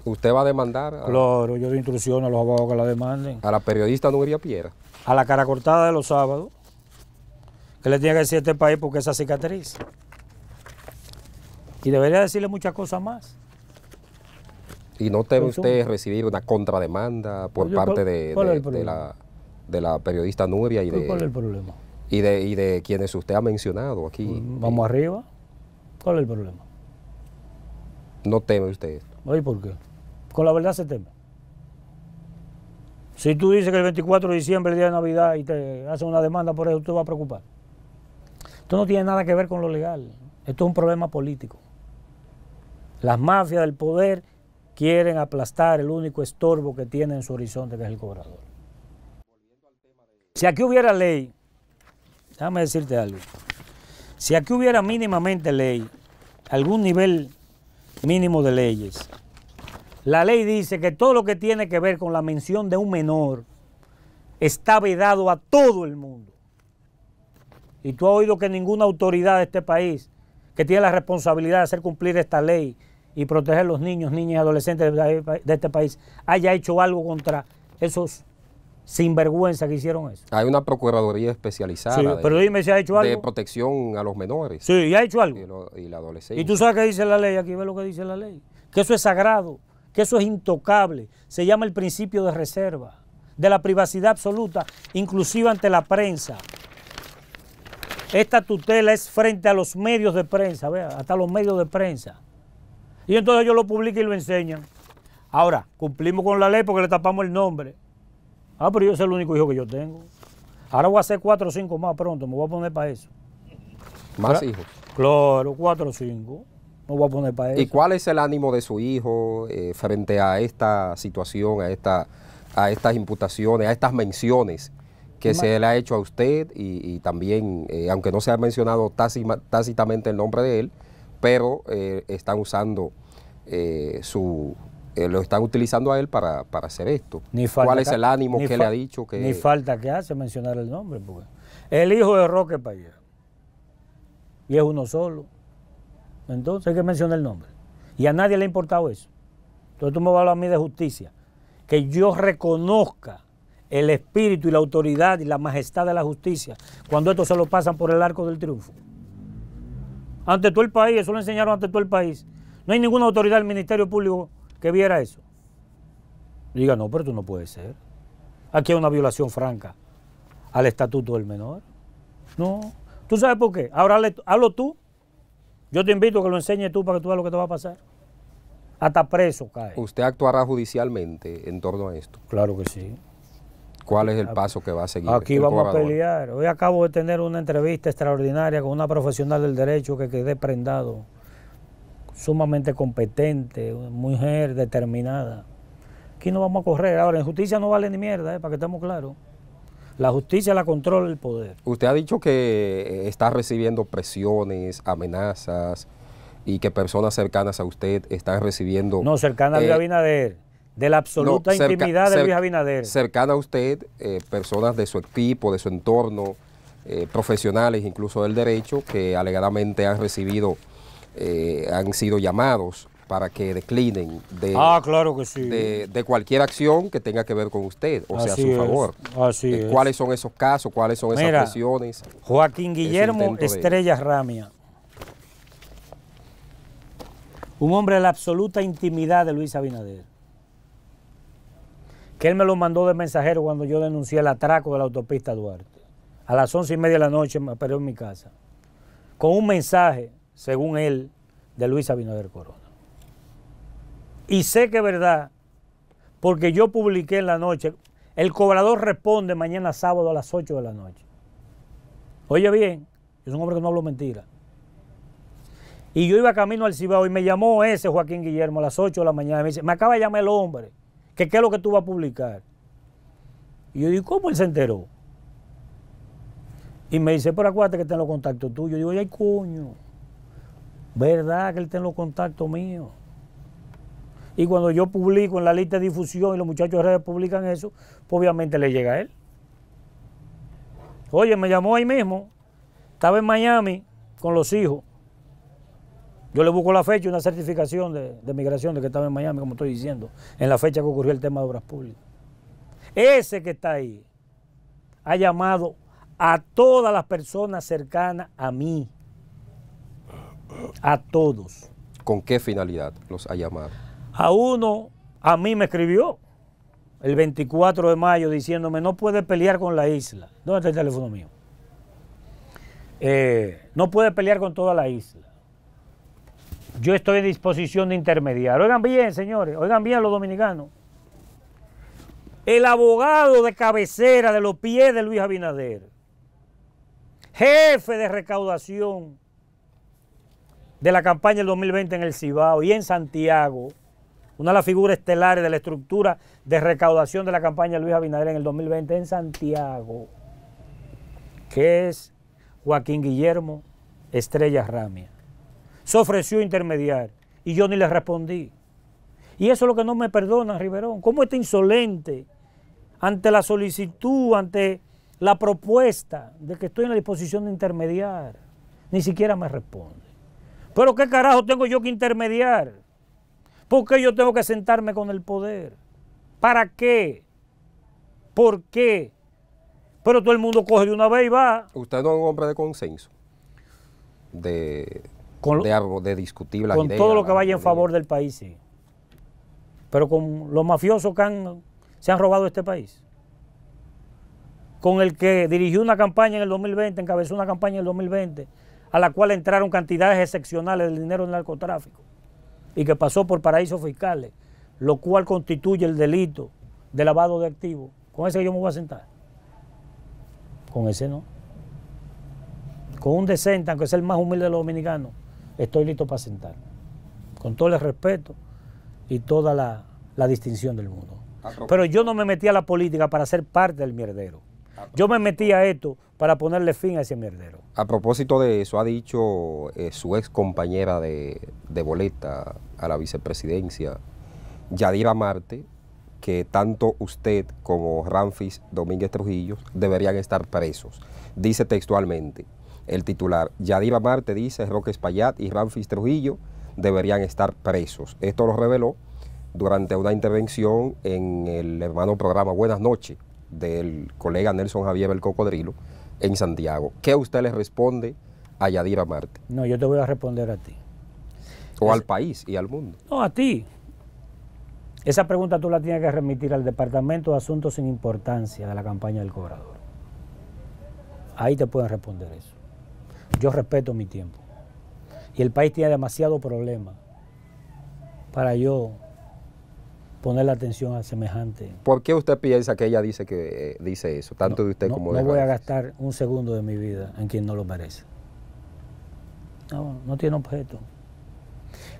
¿Usted va a demandar? Claro, yo le a los abogados que la demanden. ¿A la periodista Nuria Piera? A la cara cortada de los sábados. Que le tiene que decir este país porque esa cicatriz. Y debería decirle muchas cosas más. ¿Y no teme usted recibir una contrademanda por parte de, la, periodista Nuria? Y de, ¿Cuál es el problema? Y de, de quienes usted ha mencionado aquí. Pues, vamos eh, arriba. ¿Cuál es el problema? No teme usted esto. por qué? Con la verdad se teme. Si tú dices que el 24 de diciembre es el día de Navidad y te hacen una demanda por eso, tú te vas a preocupar. Esto no tiene nada que ver con lo legal. Esto es un problema político. Las mafias del poder quieren aplastar el único estorbo que tiene en su horizonte, que es el cobrador. Si aquí hubiera ley, déjame decirte algo, si aquí hubiera mínimamente ley, algún nivel mínimo de leyes, la ley dice que todo lo que tiene que ver con la mención de un menor está vedado a todo el mundo. Y tú has oído que ninguna autoridad de este país que tiene la responsabilidad de hacer cumplir esta ley y proteger a los niños, niñas y adolescentes de este país haya hecho algo contra esos sinvergüenza que hicieron eso. Hay una procuraduría especializada. de, protección a los menores. Sí, y ha hecho algo. Y, la Y tú sabes qué dice la ley, aquí ve lo que dice la ley. Que eso es sagrado que eso es intocable. Se llama el principio de reserva, de la privacidad absoluta, inclusive ante la prensa. Esta tutela es frente a los medios de prensa, vea, hasta los medios de prensa. Y entonces yo lo publico y lo enseñan. Ahora, cumplimos con la ley porque le tapamos el nombre. Ah, pero yo soy el único hijo que yo tengo. Ahora voy a hacer cuatro o cinco más pronto, me voy a poner para eso. ¿Más hijos? Claro, cuatro o cinco. ¿Y cuál es el ánimo de su hijo eh, frente a esta situación, a, esta, a estas imputaciones, a estas menciones que se le ha hecho a usted y, también, eh, aunque no se ha mencionado tácitamente el nombre de él, pero eh, están usando su... lo están utilizando a él para, hacer esto. ¿Cuál es el ánimo que le ha dicho? que Ni falta que hace mencionar el nombre. el hijo de Roque Payer Y es uno solo. Entonces hay que mencionar el nombre. Y a nadie le ha importado eso. Entonces tú me vas a hablar a mí de justicia. Que yo reconozca el espíritu y la autoridad y la majestad de la justicia cuando esto se lo pasan por el arco del triunfo. Ante todo el país, eso lo enseñaron ante todo el país. No hay ninguna autoridad del Ministerio Público que viera eso. Diga, no, pero tú no puede ser. Aquí hay una violación franca al estatuto del menor. No. ¿Tú sabes por qué? Ahora hablo tú yo te invito a que lo enseñes tú para que tú veas lo que te va a pasar. Hasta preso cae. ¿Usted actuará judicialmente en torno a esto? Claro que sí. ¿Cuál es el paso que va a seguir? Aquí vamos a pelear. Hoy acabo de tener una entrevista extraordinaria con una profesional del derecho que quedé prendado. Sumamente competente, mujer determinada. Aquí no vamos a correr. Ahora, en justicia no vale ni mierda, eh, para que estemos claros. La justicia la controla el poder. Usted ha dicho que eh, está recibiendo presiones, amenazas y que personas cercanas a usted están recibiendo... No, cercana a Luis eh, Abinader, de la absoluta intimidad de Luis Abinader. Cercana a usted, eh, personas de su equipo, de su entorno, profesionales incluso del derecho, que alegadamente han recibido, han sido llamados para que declinen ah, de, de, cualquier acción que tenga que ver con usted, o sea, a su favor. así eh, ¿Cuáles son esos casos? ¿Cuáles son esas Joaquín Guillermo Estrella Ramia. Un hombre de la absoluta intimidad de Luis Abinader. Que él me lo mandó de mensajero cuando yo denuncié el atraco de la autopista Duarte. A las once y media de la noche me apareció en mi casa. Con un mensaje, según él, de Luis Abinader Corona. Y sé que es verdad, porque yo publiqué en la noche, el cobrador responde mañana sábado a las 8 de la noche. Oye bien, es un hombre que no hablo mentira. Y yo iba camino al Cibao y me llamó ese Joaquín Guillermo a las 8 de la mañana. me dice, me acaba de llamar el hombre, que qué es lo que tú vas a publicar. Y yo digo, ¿cómo él se enteró? Y me dice, pero acuérdate que está en los contactos tuyos. Yo digo, ay, coño, ¿verdad que él está en los contactos míos? Y cuando yo publico en la lista de difusión y los muchachos de redes publican eso, pues obviamente le llega a él. Oye, me llamó ahí mismo, estaba en Miami con los hijos. Yo le busco la fecha, una certificación de, de migración de que estaba en Miami, como estoy diciendo, en la fecha que ocurrió el tema de obras públicas. Ese que está ahí ha llamado a todas las personas cercanas a mí, a todos. ¿Con qué finalidad los ha llamado? A uno, a mí me escribió el 24 de mayo diciéndome, no puede pelear con la isla. ¿Dónde está el teléfono mío? Eh, no puede pelear con toda la isla. Yo estoy en disposición de intermediar. Oigan bien, señores, oigan bien los dominicanos. El abogado de cabecera de los pies de Luis Abinader, jefe de recaudación de la campaña del 2020 en el Cibao y en Santiago, una de las figuras estelares de la estructura de recaudación de la campaña de Luis Abinader en el 2020 en Santiago, que es Joaquín Guillermo Estrella Ramia. Se ofreció a intermediar y yo ni le respondí. Y eso es lo que no me perdona, Riverón. ¿Cómo está insolente ante la solicitud, ante la propuesta de que estoy en la disposición de intermediar? Ni siquiera me responde. Pero ¿qué carajo tengo yo que intermediar? ¿Por qué yo tengo que sentarme con el poder? ¿Para qué? ¿Por qué? Pero todo el mundo coge de una vez y va. Usted no es un hombre de consenso, de, algo, de discutir la Con todo lo que vaya en favor del país, sí. Pero con los mafiosos que se han robado este país. Con el que dirigió una campaña en el 2020, encabezó una campaña en el 2020, a la cual entraron cantidades excepcionales de dinero del narcotráfico y que pasó por paraísos fiscales, lo cual constituye el delito de lavado de activos, ¿con ese yo me voy a sentar? Con ese no. Con un decente, aunque es el más humilde de los dominicanos, estoy listo para sentar. Con todo el respeto y toda la, la distinción del mundo. Pero yo no me metí a la política para ser parte del mierdero. Yo me metí a esto para ponerle fin a ese mierdero. A propósito de eso, ha dicho eh, su ex compañera de, boleta a la vicepresidencia, Yadira Marte, que tanto usted como Ramfis Domínguez Trujillo deberían estar presos. Dice textualmente el titular, Yadira Marte dice Roque Espaillat y Ramfis Trujillo deberían estar presos. Esto lo reveló durante una intervención en el hermano programa Buenas noches del colega Nelson Javier El Cocodrilo en Santiago. ¿Qué usted le responde a Yadira Marte? No, yo te voy a responder a ti. O al país y al mundo. No, a ti. Esa pregunta tú la tienes que remitir al Departamento de Asuntos sin Importancia de la campaña del cobrador. Ahí te pueden responder eso. Yo respeto mi tiempo. Y el país tiene demasiado problema para yo poner la atención a semejante. ¿Por qué usted piensa que ella dice que eh, dice eso, tanto de usted como de No voy a gastar un segundo de mi vida en quien no lo merece. No, no tiene objeto.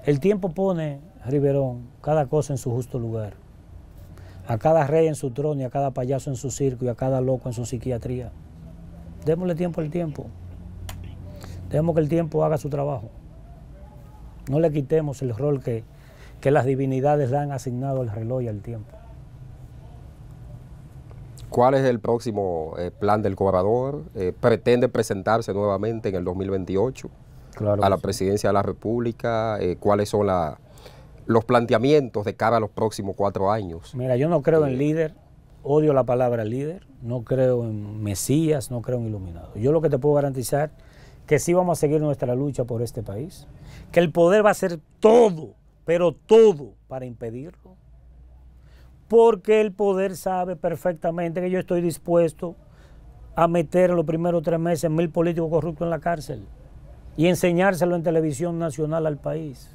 El tiempo pone, Riverón, cada cosa en su justo lugar. A cada rey en su trono y a cada payaso en su circo y a cada loco en su psiquiatría. Démosle tiempo al tiempo. Dejemos que el tiempo haga su trabajo. No le quitemos el rol que que las divinidades le han asignado el reloj y al tiempo. ¿Cuál es el próximo eh, plan del cobrador? Eh, ¿Pretende presentarse nuevamente en el 2028 a la presidencia de la República? Eh, ¿Cuáles son los planteamientos de cara a los próximos cuatro años? Mira, yo no creo en líder, odio la palabra líder, no creo en Mesías, no creo en iluminado. Yo lo que te puedo garantizar es que sí vamos a seguir nuestra lucha por este país, que el poder va a ser todo pero todo para impedirlo. Porque el poder sabe perfectamente que yo estoy dispuesto a meter en los primeros tres meses mil políticos corruptos en la cárcel y enseñárselo en televisión nacional al país.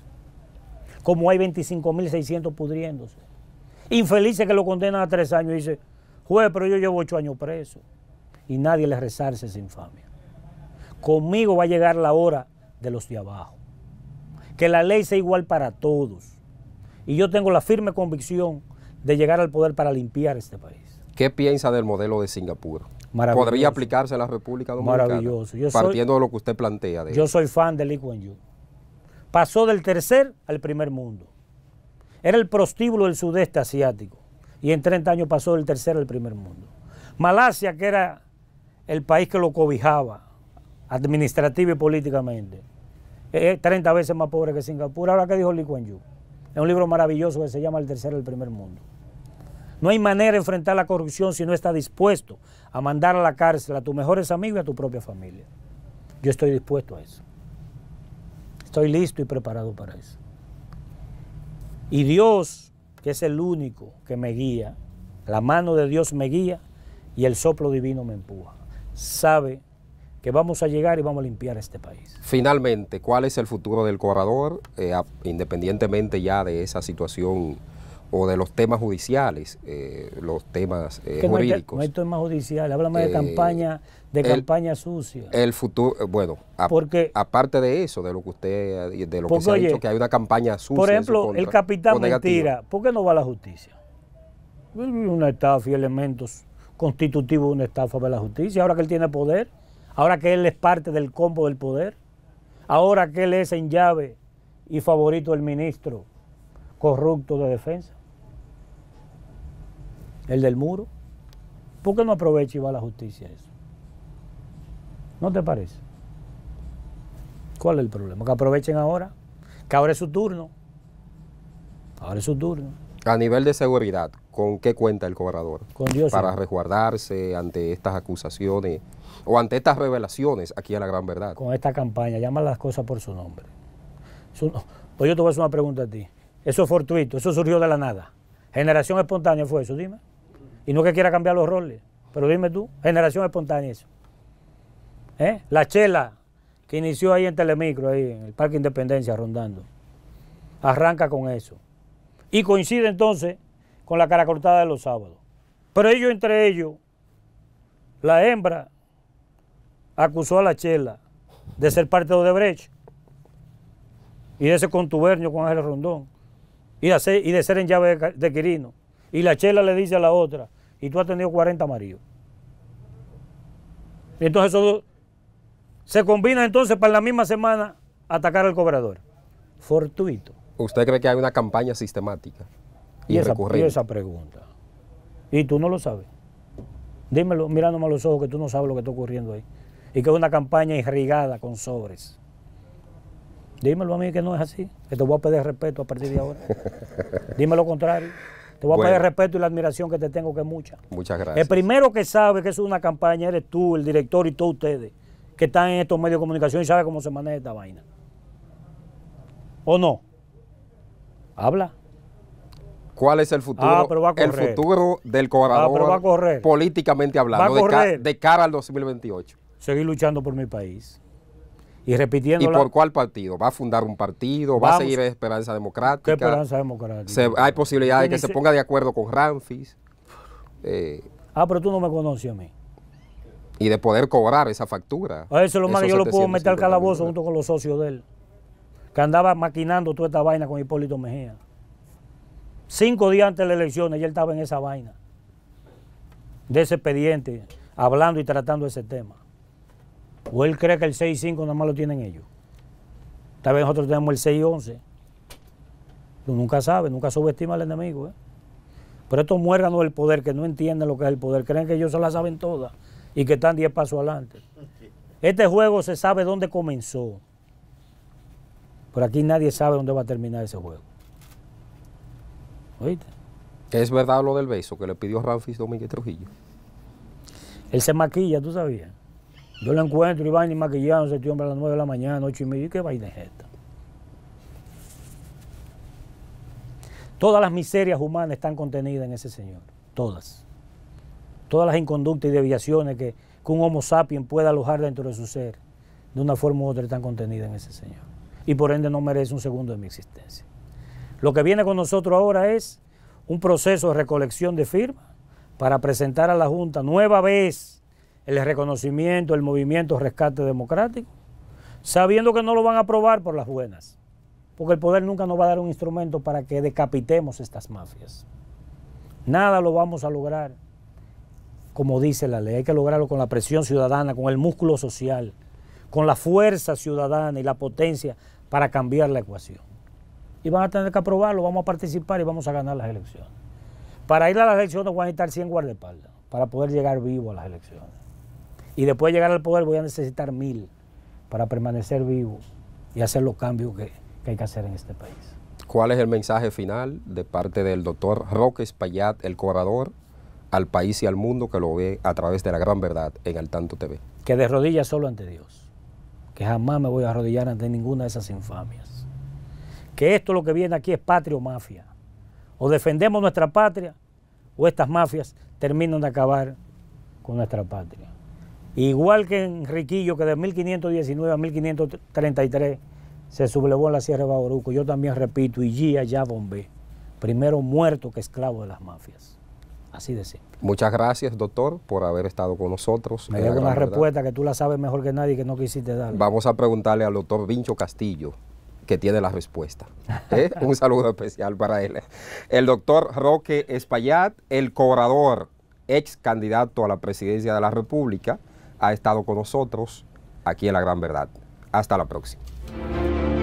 Como hay 25.600 pudriéndose. Infelices que lo condenan a tres años y dice, juez, pero yo llevo ocho años preso. Y nadie le rezarse esa infamia. Conmigo va a llegar la hora de los de abajo que la ley sea igual para todos. Y yo tengo la firme convicción de llegar al poder para limpiar este país. ¿Qué piensa del modelo de Singapur? ¿Podría aplicarse a la República Dominicana? Maravilloso. partiendo de lo que usted plantea. De yo soy fan de Lee Kuan Yew. Pasó del tercer al primer mundo. Era el prostíbulo del sudeste asiático. Y en 30 años pasó del tercer al primer mundo. Malasia, que era el país que lo cobijaba administrativamente y políticamente, es eh, 30 eh, veces más pobre que Singapur. Ahora, ¿qué dijo Lee Kuan Yew? Es un libro maravilloso que se llama El tercero del primer mundo. No hay manera de enfrentar la corrupción si no estás dispuesto a mandar a la cárcel a tus mejores amigos y a tu propia familia. Yo estoy dispuesto a eso. Estoy listo y preparado para eso. Y Dios, que es el único que me guía, la mano de Dios me guía y el soplo divino me empuja, sabe que vamos a llegar y vamos a limpiar este país. Finalmente, ¿cuál es el futuro del corredor, eh, independientemente ya de esa situación o de los temas judiciales, eh, los temas eh, no jurídicos? no hay, temas judiciales, háblame de eh, campaña, de campaña sucia. El futuro, bueno, aparte de eso, de lo que usted, de lo que se ha dicho, que hay una campaña sucia. Por ejemplo, el capitán mentira, ¿por qué no va a la justicia? Una estafa y elementos constitutivos de una estafa para la justicia, ahora que él tiene poder ahora que él es parte del combo del poder, ahora que él es en llave y favorito del ministro corrupto de defensa, el del muro. ¿Por qué no aprovecha y va a la justicia eso? ¿No te parece? ¿Cuál es el problema? Que aprovechen ahora, que ahora es su turno. Ahora es su turno. A nivel de seguridad, ¿con qué cuenta el cobrador? Con Para resguardarse ante estas acusaciones o ante estas revelaciones aquí a la gran verdad. Con esta campaña, llaman las cosas por su nombre. Oye, pues yo te voy a hacer una pregunta a ti. Eso es fortuito, eso surgió de la nada. Generación espontánea fue eso, dime. Y no que quiera cambiar los roles, pero dime tú, generación espontánea eso. ¿Eh? La chela que inició ahí en Telemicro, ahí en el Parque Independencia, rondando. Arranca con eso. Y coincide entonces con la cara cortada de los sábados. Pero ellos entre ellos, la hembra acusó a la Chela de ser parte de Odebrecht y de ese contubernio con Ángel Rondón y de, ser en llave de, Quirino. Y la Chela le dice a la otra, y tú has tenido 40 maridos. entonces eso se combina entonces para la misma semana atacar al cobrador. Fortuito. ¿Usted cree que hay una campaña sistemática y, y esa, esa pregunta. Y tú no lo sabes. Dímelo mirándome a los ojos que tú no sabes lo que está ocurriendo ahí y que es una campaña irrigada con sobres. Dímelo a mí que no es así, que te voy a pedir respeto a partir de ahora. Dime lo contrario. Te voy a pedir respeto y la admiración que te tengo, que es mucha. Muchas gracias. El primero que sabe que es una campaña eres tú, el director y todos ustedes, que están en estos medios de comunicación y saben cómo se maneja esta vaina. ¿O no? Habla. ¿Cuál es el futuro? Ah, pero va a correr. El futuro del cobrador ah, pero va a correr. políticamente hablando, de cara al 2028 seguir luchando por mi país. Y repitiendo. ¿Y por cuál partido? ¿Va a fundar un partido? ¿Va a seguir Esperanza Democrática? ¿Qué Esperanza Democrática? ¿Hay posibilidad de que se ponga de acuerdo con Ramfis? Eh, ah, pero tú no me conoces a mí. Y de poder cobrar esa factura. A eso lo más yo lo puedo meter al calabozo junto con los socios de él. Que andaba maquinando toda esta vaina con Hipólito Mejía. Cinco días antes de las elecciones, Y él estaba en esa vaina. De ese expediente, hablando y tratando ese tema. ¿O él cree que el 6 y 5 nada más lo tienen ellos? Tal vez nosotros tenemos el 6 y 11. Tú nunca sabes, nunca subestima al enemigo. ¿eh? Pero estos muérganos del poder que no entienden lo que es el poder, creen que ellos se la saben todas y que están 10 pasos adelante. Este juego se sabe dónde comenzó. Pero aquí nadie sabe dónde va a terminar ese juego. ¿Oíste? ¿Es verdad lo del beso que le pidió Ramfis Domínguez Trujillo? Él se maquilla, tú sabías. Yo la encuentro y y Maquillado, este a las 9 de la mañana, 8 y media, ¿y qué vaina es esta? Todas las miserias humanas están contenidas en ese señor, todas. Todas las inconductas y deviaciones que, que un homo sapiens pueda alojar dentro de su ser, de una forma u otra están contenidas en ese señor. Y por ende no merece un segundo de mi existencia. Lo que viene con nosotros ahora es un proceso de recolección de firmas para presentar a la Junta nueva vez el reconocimiento, el movimiento Rescate Democrático, sabiendo que no lo van a aprobar por las buenas, porque el poder nunca nos va a dar un instrumento para que decapitemos estas mafias. Nada lo vamos a lograr, como dice la ley, hay que lograrlo con la presión ciudadana, con el músculo social, con la fuerza ciudadana y la potencia para cambiar la ecuación. Y van a tener que aprobarlo, vamos a participar y vamos a ganar las elecciones. Para ir a las elecciones van a necesitar 100 guardaespaldas para poder llegar vivo a las elecciones. Y después de llegar al poder voy a necesitar mil para permanecer vivo y hacer los cambios que, hay que hacer en este país. ¿Cuál es el mensaje final de parte del doctor Roque Espaillat, el corredor, al país y al mundo que lo ve a través de la gran verdad en Al Tanto TV? Que de rodillas solo ante Dios, que jamás me voy a arrodillar ante ninguna de esas infamias, que esto lo que viene aquí es patria o mafia, o defendemos nuestra patria o estas mafias terminan de acabar con nuestra patria. Igual que en que de 1519 a 1533 se sublevó en la Sierra de Bauruco, yo también repito, y Gia ya bombé, primero muerto que esclavo de las mafias. Así de simple. Muchas gracias, doctor, por haber estado con nosotros. Me dio una respuesta que tú la sabes mejor que nadie y que no quisiste dar. Vamos a preguntarle al doctor Vincho Castillo, que tiene la respuesta. ¿Eh? Un saludo especial para él. El doctor Roque Espaillat, el cobrador, ex candidato a la presidencia de la República, ha estado con nosotros aquí en La Gran Verdad. Hasta la próxima.